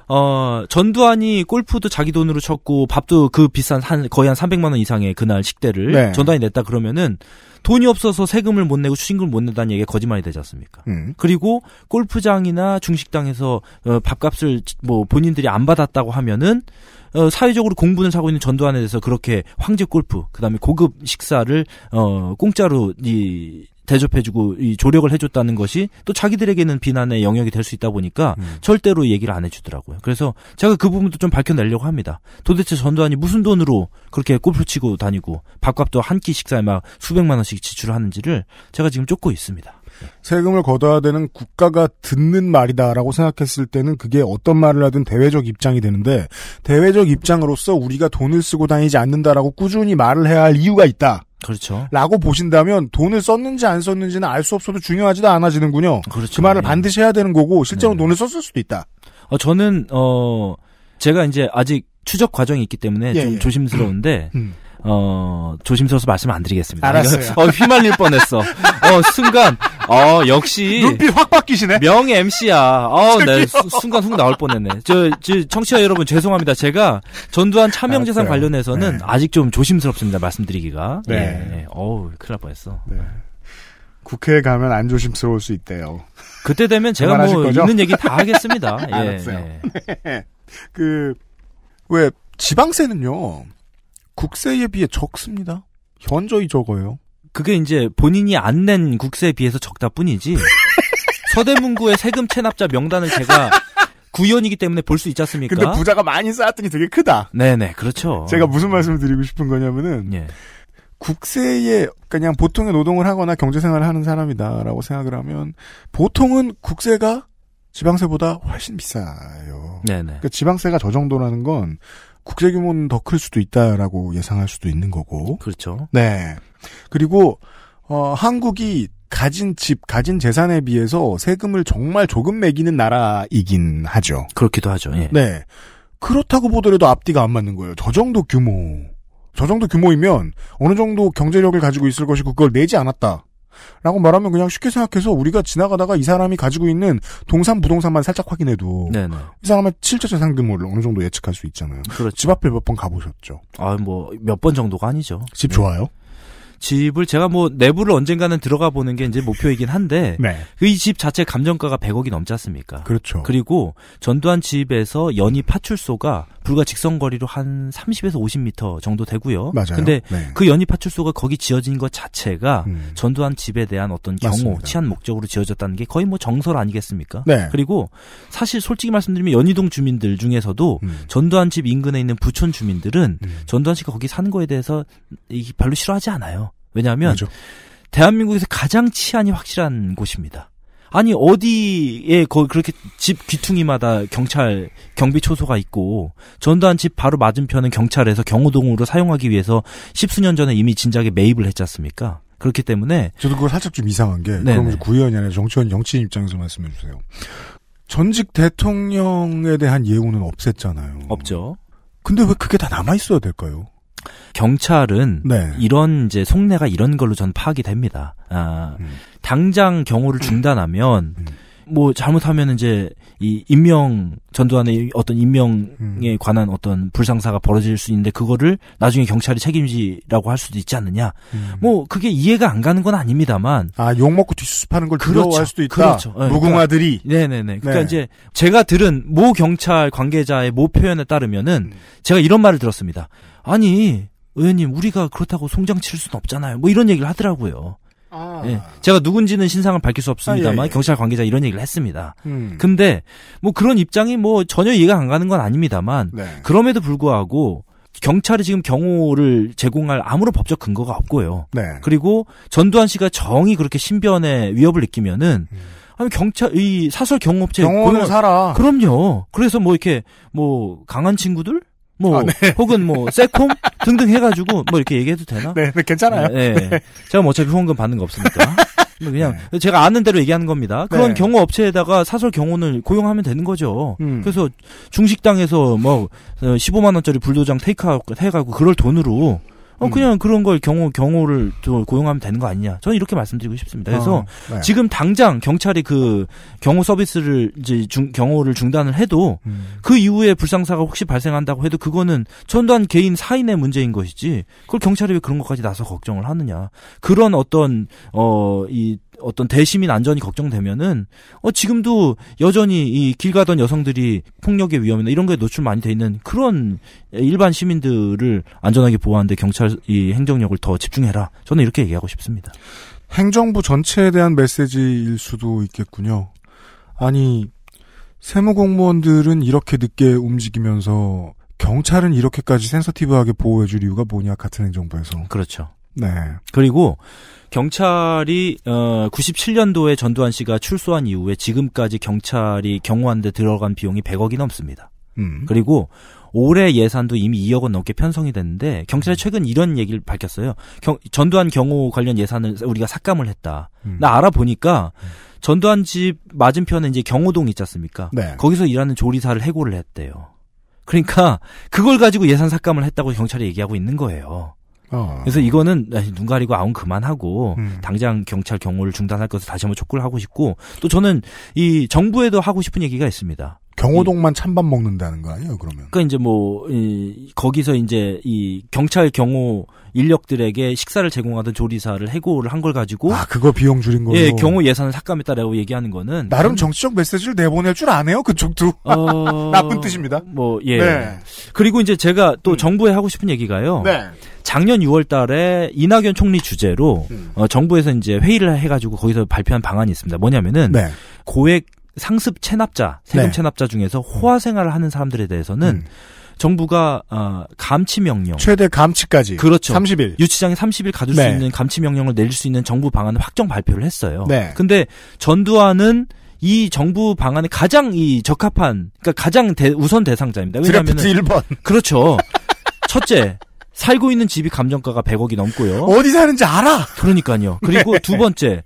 B: 어, 전두환이 골프도 자기 돈으로 쳤고 밥도 그 비싼 한 거의 한 300만 원 이상의 그날 식대를 네. 전두환이 냈다 그러면은 돈이 없어서 세금을 못 내고 추징금을 못 낸다는 얘기가 거짓말이 되지 않습니까? 음. 그리고 골프장이나 중식당에서 어, 밥값을 뭐 본인들이 안 받았다고 하면은 어, 사회적으로 공분을 사고 있는 전두환에 대해서 그렇게 황제 골프, 그 다음에 고급 식사를, 어, 공짜로, 이, 대접해주고 이 조력을 해줬다는 것이 또 자기들에게는 비난의 영역이 될 수 있다 보니까 음. 절대로 얘기를 안 해주더라고요. 그래서 제가 그 부분도 좀 밝혀내려고 합니다. 도대체 전두환이 무슨 돈으로 그렇게 골프 치고 다니고 밥값도 한 끼 식사에 막 수백만 원씩 지출하는지를 제가 지금 쫓고 있습니다. 세금을 걷어야 되는 국가가
A: 듣는 말이다라고 생각했을 때는 그게 어떤 말을 하든 대외적 입장이 되는데 대외적 입장으로서 우리가 돈을 쓰고 다니지 않는다라고 꾸준히 말을 해야 할 이유가 있다. 그렇죠. 라고 보신다면 돈을 썼는지 안 썼는지는 알 수 없어도 중요하지도 않아지는군요. 그렇죠. 그 말을 네.
B: 반드시 해야 되는 거고 실제로 네. 돈을 썼을 수도 있다. 어, 저는 어 제가 이제 아직 추적 과정이 있기 때문에 예, 좀 예. 조심스러운데 음. 음. 어, 조심스러워서 말씀 안 드리겠습니다. 알았어요. 어, 휘말릴 뻔했어. 어, 순간, 어, 역시. 눈빛 확 바뀌시네? 명 MC야. 어, 네. 순간 훅 나올 뻔 했네. 저, 저, 청취자 여러분 죄송합니다. 제가 전두환 차명재산 아, 알 관련해서는 네. 아직 좀 조심스럽습니다. 말씀드리기가. 네. 예, 예. 어우, 큰일 날 뻔했어. 네. 국회에 가면 안 조심스러울 수 있대요. 그때 되면 제가 뭐 거죠? 있는 얘기 다 하겠습니다. 예, 알았어요.
A: 예. 네. 그,
B: 왜, 지방세는요, 국세에 비해 적습니다. 현저히 적어요. 그게 이제 본인이 안 낸 국세에 비해서 적다 뿐이지. 서대문구의 세금 체납자 명단을 제가 구의원이기 때문에 볼 수 있지 않습니까? 근데 부자가 많이 쌓았더니 되게 크다. 네네, 그렇죠. 제가
A: 무슨 말씀을 드리고 싶은 거냐면은, 예. 국세에 그냥 보통의 노동을 하거나 경제생활을 하는 사람이다라고 생각을 하면, 보통은 국세가 지방세보다 훨씬 비싸요. 네네. 그러니까 지방세가 저 정도라는 건 국제 규모는 더 클 수도 있다라고 예상할 수도 있는 거고. 그렇죠. 네. 그리고 어, 한국이 가진 집, 가진 재산에 비해서 세금을 정말 조금 매기는 나라이긴 하죠. 그렇기도 하죠. 예. 네. 그렇다고 보더라도 앞뒤가 안 맞는 거예요. 저 정도 규모. 저 정도 규모이면 어느 정도 경제력을 가지고 있을 것이고 그걸 내지 않았다. 라고 말하면 그냥 쉽게 생각해서 우리가 지나가다가 이 사람이 가지고 있는 동산 부동산만 살짝 확인해도 네네. 이 사람의 실제 재산 규모를 어느 정도 예측할 수 있잖아요.
B: 그렇죠. 집 앞에 몇 번 가보셨죠? 아, 뭐 몇 번 정도가 아니죠. 집 네. 좋아요? 집을 제가 뭐 내부를 언젠가는 들어가 보는 게 이제 목표이긴 한데 네. 그이 집 자체 감정가가 100억이 넘지 않습니까? 그렇죠. 그리고 전두환 집에서 연희 파출소가 불과 직선 거리로 한 30에서 50m 정도 되고요. 맞아요. 근데 네. 그연희 파출소가 거기 지어진 것 자체가 음. 전두환 집에 대한 어떤 경호, 맞습니다. 치안 목적으로 지어졌다는 게 거의 뭐 정설 아니겠습니까? 네. 그리고 사실 솔직히 말씀드리면 연희동 주민들 중에서도 음. 전두환 집 인근에 있는 부촌 주민들은 음. 전두환 씨가 거기 산 거에 대해서 별로 싫어하지 않아요. 왜냐하면 그죠 대한민국에서 가장 치안이 확실한 곳입니다. 아니 어디에 거 그렇게 집 귀퉁이마다 경찰 경비 초소가 있고 전두환 집 바로 맞은편은 경찰에서 경호동으로 사용하기 위해서 십수년 전에 이미 진작에 매입을 했지 않습니까? 그렇기 때문에
A: 저도 그걸 살짝 좀 이상한 게 네네. 그럼 구의원이 아니라 정치원 정치인 입장에서 말씀해 주세요. 전직 대통령에 대한 예우는 없앴잖아요. 없죠.
B: 근데 왜 그게 다 남아 있어야 될까요? 경찰은 네. 이런 이제 속내가 이런 걸로 전 파악이 됩니다. 아, 음. 당장 경호를 중단하면 음. 뭐 잘못하면 이제 이 인명 전두환의 어떤 인명에 음. 관한 어떤 불상사가 벌어질 수 있는데 그거를 나중에 경찰이 책임지라고 할 수도 있지 않느냐. 음. 뭐 그게 이해가 안 가는 건 아닙니다만. 아욕 먹고 뒷수습하는 걸 그렇죠. 두려워할 수도 있다. 그렇죠. 예, 무궁화들이. 그러니까, 네네네. 그러니까 네. 이제 제가 들은 모 경찰 관계자의 모 표현에 따르면은 음. 제가 이런 말을 들었습니다. 아니 의원님 우리가 그렇다고 송장 칠 수는 없잖아요. 뭐 이런 얘기를 하더라고요. 아. 예, 제가 누군지는 신상을 밝힐 수 없습니다만 아, 예, 예. 경찰 관계자 이런 얘기를 했습니다. 음. 근데 뭐 그런 입장이 뭐 전혀 이해가 안 가는 건 아닙니다만 네. 그럼에도 불구하고 경찰이 지금 경호를 제공할 아무런 법적 근거가 없고요. 네. 그리고 전두환 씨가 정이 그렇게 신변에 위협을 느끼면은 음. 아니 경찰 이 사설 경호업체 경호는 살아. 그럼요. 그래서 뭐 이렇게 뭐 강한 친구들 뭐 아, 네. 혹은 뭐 세콤 등등 해가지고 뭐 이렇게 얘기해도 되나? 네, 네 괜찮아요. 네, 네. 네. 제가 뭐 어차피 후원금 받는 거 없으니까. 뭐 그냥 네. 제가 아는 대로 얘기하는 겁니다. 그런 네. 경호 업체에다가 사설 경호는 고용하면 되는 거죠. 음. 그래서 중식당에서 뭐 15만 어, 원짜리 불도장 테이크아웃 해가고 그럴 돈으로 어 음. 그냥 음. 그런 걸 경호 경호를 또 고용하면 되는 거 아니냐. 저는 이렇게 말씀드리고 싶습니다. 그래서 어, 네. 지금 당장 경찰이 그 경호 서비스를 이제 중, 경호를 중단을 해도 음. 그 이후에 불상사가 혹시 발생한다고 해도 그거는 전단 개인 사인의 문제인 것이지. 그걸 경찰이 왜 그런 것까지 나서 걱정을 하느냐. 그런 어떤 어이 어떤 대시민 안전이 걱정되면은 어 지금도 여전히 이 길 가던 여성들이 폭력의 위험이나 이런 거에 노출 많이 돼 있는 그런 일반 시민들을 안전하게 보호하는데 경찰 이 행정력을 더 집중해라. 저는 이렇게 얘기하고 싶습니다. 행정부 전체에 대한 메시지일 수도 있겠군요.
A: 아니 세무 공무원들은 이렇게 늦게 움직이면서 경찰은 이렇게까지 센서티브하게 보호해줄 이유가 뭐냐 같은 행정부에서. 그렇죠. 네.
B: 그리고 경찰이 어 97년도에 전두환 씨가 출소한 이후에 지금까지 경찰이 경호하는데 들어간 비용이 100억이 넘습니다. 음. 그리고 올해 예산도 이미 2억 원 넘게 편성이 됐는데 경찰이 음. 최근 이런 얘기를 밝혔어요. 경, 전두환 경호 관련 예산을 우리가 삭감을 했다. 음. 나 알아보니까 음. 전두환 집 맞은편에 이제 경호동 있지 않습니까? 네. 거기서 일하는 조리사를 해고를 했대요. 그러니까 그걸 가지고 예산 삭감을 했다고 경찰이 얘기하고 있는 거예요. 어. 그래서 이거는 아, 눈 가리고 아웅 그만하고 음. 당장 경찰 경호를 중단할 것을 다시 한번 촉구를 하고 싶고 또 저는 이 정부에도 하고 싶은 얘기가 있습니다.
A: 경호동만 찬밥 먹는다는 거 아니에요, 그러면?
B: 그니까 이제 뭐, 이, 거기서 이제 이 경찰 경호 인력들에게 식사를 제공하던 조리사를 해고를 한 걸 가지고 아 그거 비용 줄인 거예 경우 예산을 삭감했다라고 얘기하는 거는 나름 정치적
A: 메시지를 내보낼 줄 아네요 그쪽도 어... 나쁜 뜻입니다
B: 뭐예 네. 그리고 이제 제가 또 음. 정부에 하고 싶은 얘기가요 네. 작년 6월달에 이낙연 총리 주제로 음. 어, 정부에서 이제 회의를 해가지고 거기서 발표한 방안이 있습니다 뭐냐면은 네. 고액 상습 체납자 세금 네. 체납자 중에서 호화 생활을 하는 사람들에 대해서는 음. 정부가 어, 감치 명령 최대 감치까지 그렇죠. 30일 유치장에 30일 가둘 네. 수 있는 감치 명령을 내릴 수 있는 정부 방안을 확정 발표를 했어요. 네. 근데 전두환은 이 정부 방안에 가장 이 적합한 그러니까 가장 대, 우선 대상자입니다. 왜냐하면 그렇죠. 첫째 살고 있는 집이 감정가가 100억이 넘고요. 어디 사는지 알아. 그러니까요. 그리고 네. 두 번째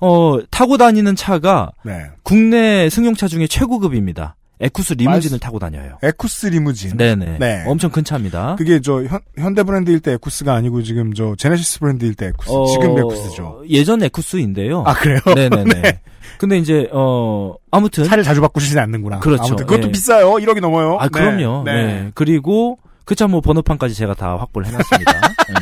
B: 어, 타고 다니는 차가 네. 국내 승용차 중에 최고급입니다. 에쿠스 리무진을 말 타고 다녀요. 에쿠스 리무진. 네네. 네.
A: 엄청 큰 차입니다. 그게 저 현, 대 브랜드일 때 에쿠스가 아니고 지금 저 제네시스 브랜드일 때 에쿠스. 어... 지금 에쿠스죠.
B: 예전 에쿠스인데요. 아 그래요? 네네네. 네. 근데 이제 어 아무튼 차를 자주 바꾸시진 않는구나. 그렇죠. 아무튼 그것도 네. 비싸요.
A: 1억이 넘어요. 아 네. 그럼요. 네. 네.
B: 그리고 그쵸, 뭐 번호판까지 제가 다 확보를 해놨습니다. 음.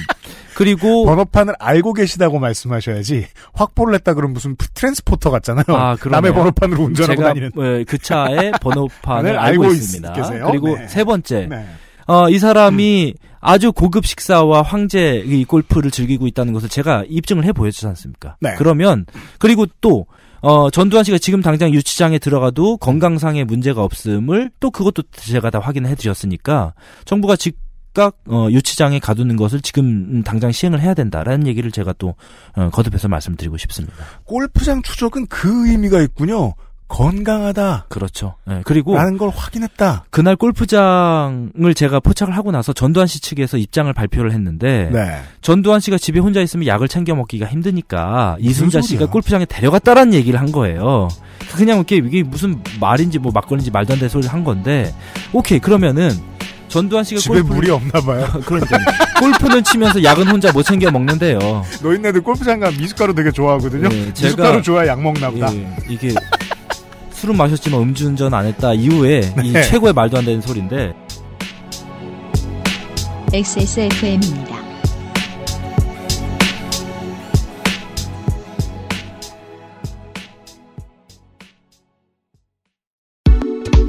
B: 그리고 번호판을 알고
A: 계시다고 말씀하셔야지 확보를 했다 그러면 무슨 트랜스포터 같잖아요. 아, 그 남의 번호판으로 운전하고 제가, 다니는.
B: 네, 그 차의 번호판을 알고, 알고 있습니다. 계세요? 그리고 네. 세 번째. 네. 어, 이 사람이 음. 아주 고급 식사와 황제 의 골프를 즐기고 있다는 것을 제가 입증을 해보여주지 않습니까? 네. 그러면 그리고 또 어, 전두환 씨가 지금 당장 유치장에 들어가도 건강상의 문제가 없음을 또 그것도 제가 다 확인해 드렸으니까 정부가 직 즉각 어, 유치장에 가두는 것을 지금 당장 시행을 해야 된다라는 얘기를 제가 또 어, 거듭해서 말씀드리고 싶습니다. 골프장 추적은 그 의미가 있군요. 건강하다. 그렇죠. 네, 그리고 라는 걸 확인했다. 그날 골프장을 제가 포착을 하고 나서 전두환 씨 측에서 입장을 발표를 했는데 네. 전두환 씨가 집에 혼자 있으면 약을 챙겨 먹기가 힘드니까 이순자 소리야? 씨가 골프장에 데려갔다라는 얘기를 한 거예요. 그냥 이게 이게 무슨 말인지 뭐 막걸리인지 말도 안 되는 소리를 한 건데 오케이 그러면은 전두환 씨가 집에 골프를... 물이 없나 봐요. 그러니까 골프는 치면서 약은 혼자 못 챙겨 먹는데요.
A: 노인네들 골프장 가면 미숫가루 되게 좋아하거든요. 예, 제가... 미숫가루 좋아 약 먹나 보다. 예,
B: 이게 술은 마셨지만 음주운전 안 했다 이후에 네. 이 최고의 말도 안 되는 소리인데 XSFM입니다.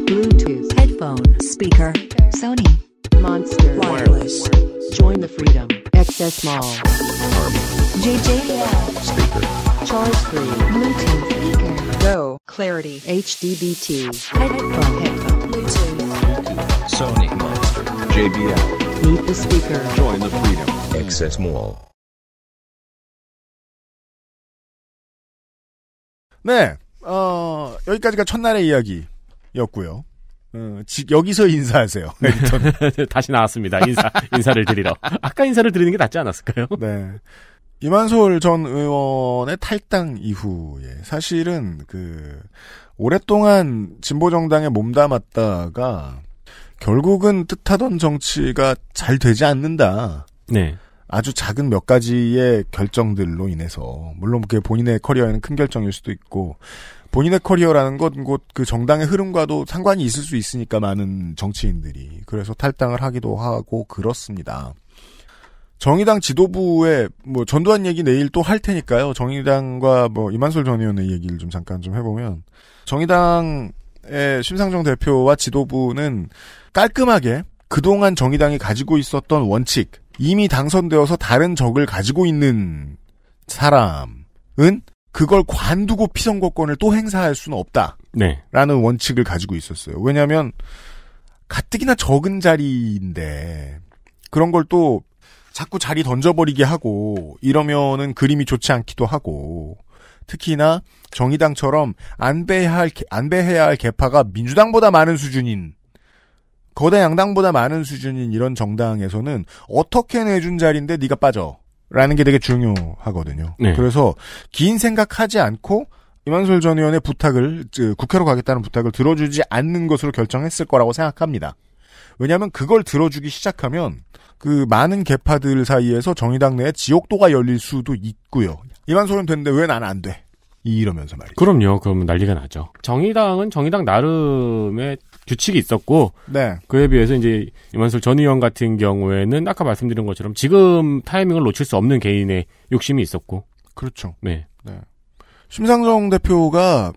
C: Bluetooth headphone speaker Sony
A: Monster Wireless Join the Freedom XS Mall
B: JJL speaker Charge Free Bluetooth speaker Go Clarity HDBT Headphone Headphone Bluetooth Sony Monster JBL Meet the speaker Join the freedom Access Mall 네, 어, 여기까지가
A: 첫날의 이야기였고요. 어, 지, 여기서 인사하세요.
C: 다시 나왔습니다. 인사 인사를 드리러.
A: 아까 인사를 드리는 게 낫지 않았을까요? 네. 이만솔 전 의원의 탈당 이후에 사실은 그 오랫동안 진보 정당에 몸담았다가 결국은 뜻하던 정치가 잘 되지 않는다. 네. 아주 작은 몇 가지의 결정들로 인해서 물론 그 본인의 커리어에는 큰 결정일 수도 있고 본인의 커리어라는 건곧그 정당의 흐름과도 상관이 있을 수 있으니까 많은 정치인들이 그래서 탈당을 하기도 하고 그렇습니다. 정의당 지도부의 뭐 전두환 얘기 내일 또 할 테니까요. 정의당과 뭐 이만솔 전 의원의 얘기를 좀 잠깐 좀 해보면 정의당의 심상정 대표와 지도부는 깔끔하게 그동안 정의당이 가지고 있었던 원칙 이미 당선되어서 다른 적을 가지고 있는 사람은 그걸 관두고 피선거권을 또 행사할 수는 없다. 네. 라는 원칙을 가지고 있었어요. 왜냐하면 가뜩이나 적은 자리인데 그런 걸또 자꾸 자리 던져버리게 하고 이러면은 그림이 좋지 않기도 하고 특히나 정의당처럼 안배해야 할, 안배해야 할 개파가 민주당보다 많은 수준인 거대 양당보다 많은 수준인 이런 정당에서는 어떻게 내준 자리인데 네가 빠져 라는 게 되게 중요하거든요. 네. 그래서 긴 생각하지 않고 이만솔 전 의원의 부탁을 국회로 가겠다는 부탁을 들어주지 않는 것으로 결정했을 거라고 생각합니다. 왜냐하면 그걸 들어주기 시작하면 그 많은 개파들 사이에서 정의당 내에 지옥도가 열릴 수도
C: 있고요.
A: 이만 소련 됐는데 왜 난 안 돼? 이러면서 말이죠. 그럼요. 그러면
C: 난리가 나죠. 정의당은 정의당 나름의 규칙이 있었고 네. 그에 비해서 이제 이만솔 전 의원 같은 경우에는 아까 말씀드린 것처럼 지금 타이밍을 놓칠 수 없는 개인의 욕심이
A: 있었고 그렇죠. 네. 네. 심상정 대표가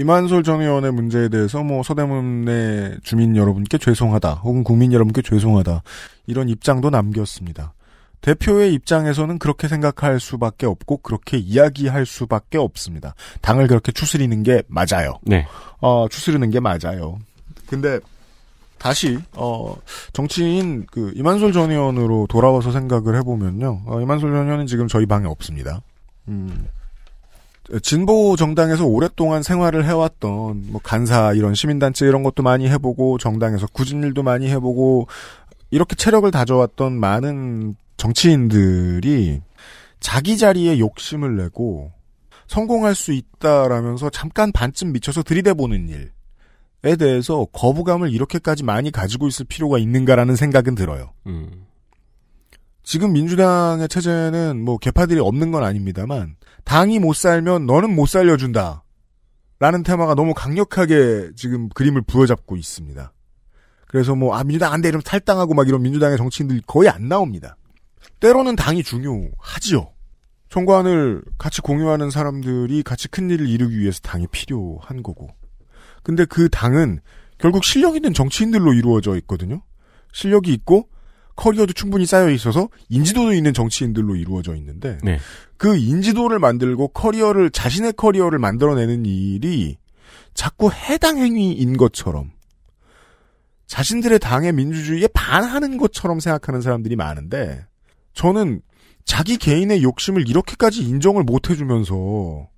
A: 이만솔 전 의원의 문제에 대해서 뭐 서대문의 주민 여러분께 죄송하다 혹은 국민 여러분께 죄송하다 이런 입장도 남겼습니다. 대표의 입장에서는 그렇게 생각할 수밖에 없고 그렇게 이야기할 수밖에 없습니다. 당을 그렇게 추스리는 게 맞아요. 네. 어, 추스르는 게 맞아요. 근데 다시 어, 정치인 그 이만솔 전 의원으로 돌아와서 생각을 해보면요. 어, 이만솔 전 의원은 지금 저희 방에 없습니다. 음. 진보 정당에서 오랫동안 생활을 해왔던 뭐 간사 이런 시민단체 이런 것도 많이 해보고 정당에서 굳은 일도 많이 해보고 이렇게 체력을 다져왔던 많은 정치인들이 자기 자리에 욕심을 내고 성공할 수 있다라면서 잠깐 반쯤 미쳐서 들이대보는 일에 대해서 거부감을 이렇게까지 많이 가지고 있을 필요가 있는가라는 생각은 들어요. 음. 지금 민주당의 체제는 뭐 개파들이 없는 건 아닙니다만 당이 못 살면 너는 못 살려준다. 라는 테마가 너무 강력하게 지금 그림을 부여잡고 있습니다. 그래서 뭐, 아, 민주당 안 돼! 이러면 탈당하고 막 이런 민주당의 정치인들이 거의 안 나옵니다. 때로는 당이 중요하지요. 총관을 같이 공유하는 사람들이 같이 큰 일을 이루기 위해서 당이 필요한 거고. 근데 그 당은 결국 실력 있는 정치인들로 이루어져 있거든요. 실력이 있고 커리어도 충분히 쌓여 있어서 인지도도 있는 정치인들로 이루어져 있는데 네. 그 인지도를 만들고 커리어를 자신의 커리어를 만들어내는 일이 자꾸 해당 행위인 것처럼 자신들의 당의 민주주의에 반하는 것처럼 생각하는 사람들이 많은데 저는 자기 개인의 욕심을 이렇게까지 인정을 못 해주면서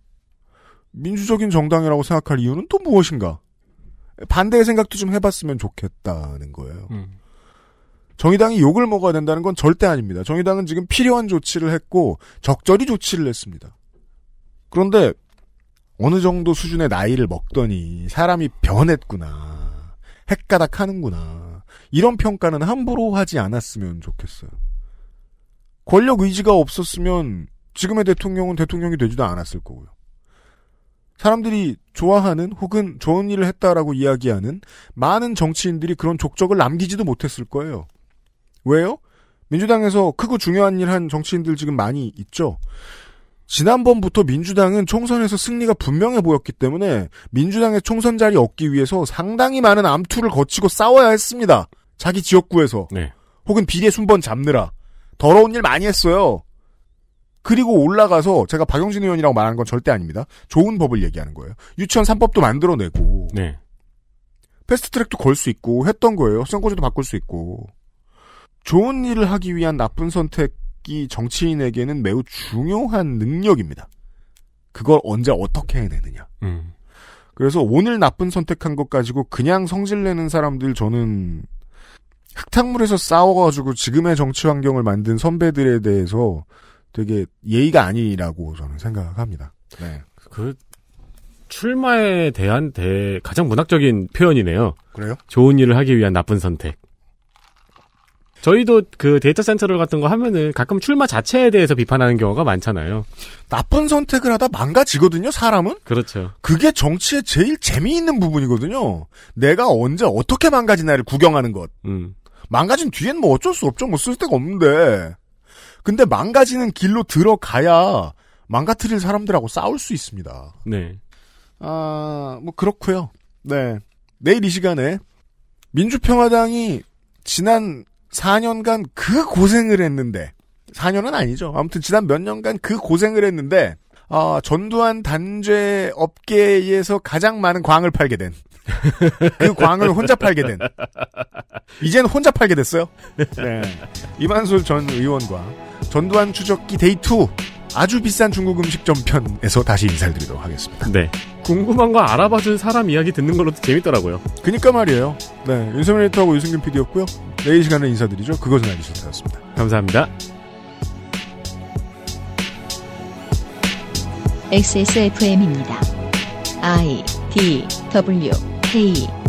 A: 민주적인 정당이라고 생각할 이유는 또 무엇인가? 반대의 생각도 좀 해봤으면 좋겠다는 거예요. 음. 정의당이 욕을 먹어야 된다는 건 절대 아닙니다. 정의당은 지금 필요한 조치를 했고 적절히 조치를 했습니다. 그런데 어느 정도 수준의 나이를 먹더니 사람이 변했구나. 핵가닥 하는구나. 이런 평가는 함부로 하지 않았으면 좋겠어요. 권력 의지가 없었으면 지금의 대통령은 대통령이 되지도 않았을 거고요. 사람들이 좋아하는 혹은 좋은 일을 했다라고 이야기하는 많은 정치인들이 그런 족적을 남기지도 못했을 거예요. 왜요? 민주당에서 크고 중요한 일 한 정치인들 지금 많이 있죠. 지난번부터 민주당은 총선에서 승리가 분명해 보였기 때문에 민주당의 총선 자리 얻기 위해서 상당히 많은 암투를 거치고 싸워야 했습니다. 자기 지역구에서 네. 혹은 비례 순번 잡느라 더러운 일 많이 했어요. 그리고 올라가서 제가 박영진 의원이라고 말하는 건 절대 아닙니다. 좋은 법을 얘기하는 거예요. 유치원 3법도 만들어내고 네. 패스트트랙도 걸 수 있고 했던 거예요. 선거제도 바꿀 수 있고 좋은 일을 하기 위한 나쁜 선택이 정치인에게는 매우 중요한 능력입니다. 그걸 언제 어떻게 해내느냐. 음. 그래서 오늘 나쁜 선택한 것 가지고 그냥 성질내는 사람들 저는 흙탕물에서 싸워가지고 지금의 정치 환경을 만든 선배들에 대해서 되게 예의가 아니라고 저는 생각합니다. 네. 그
C: 출마에 대한 대 가장 문학적인 표현이네요. 그래요? 좋은 일을 하기 위한 나쁜 선택. 저희도 그 데이터 센터를 같은 거 하면은 가끔 출마 자체에 대해서 비판하는 경우가 많잖아요.
A: 나쁜 선택을 하다 망가지거든요, 사람은? 그렇죠. 그게 정치의 제일 재미있는 부분이거든요. 내가 언제 어떻게 망가지나를 구경하는 것. 음. 망가진 뒤엔 뭐 어쩔 수 없죠. 뭐쓸 데가 없는데. 근데 망가지는 길로 들어가야 망가뜨릴 사람들하고 싸울 수 있습니다. 네. 아, 뭐 그렇고요. 네. 내일 이 시간에 민주평화당이 지난 4년간 그 고생을 했는데 4년은 아니죠. 아무튼 지난 몇 년간 그 고생을 했는데 어, 전두환 단죄 업계에서 가장 많은 광을 팔게 된. 그 광을 혼자 팔게 된. 이젠 혼자 팔게 됐어요. 네. 이만솔 전 의원과 전두환 추적기 데이2 아주 비싼 중국 음식점 편에서 다시 인사를 드리도록 하겠습니다. 네. 궁금한 거 알아봐준 사람 이야기 듣는 걸로도 재밌더라고요. 그니까 말이에요. 네, 윤세민 리디터하고 유승균 PD였고요. 내일 시간에 인사드리죠. 그것은 알기 싫다였습니다. 감사합니다.
B: XSFM입니다. I D W K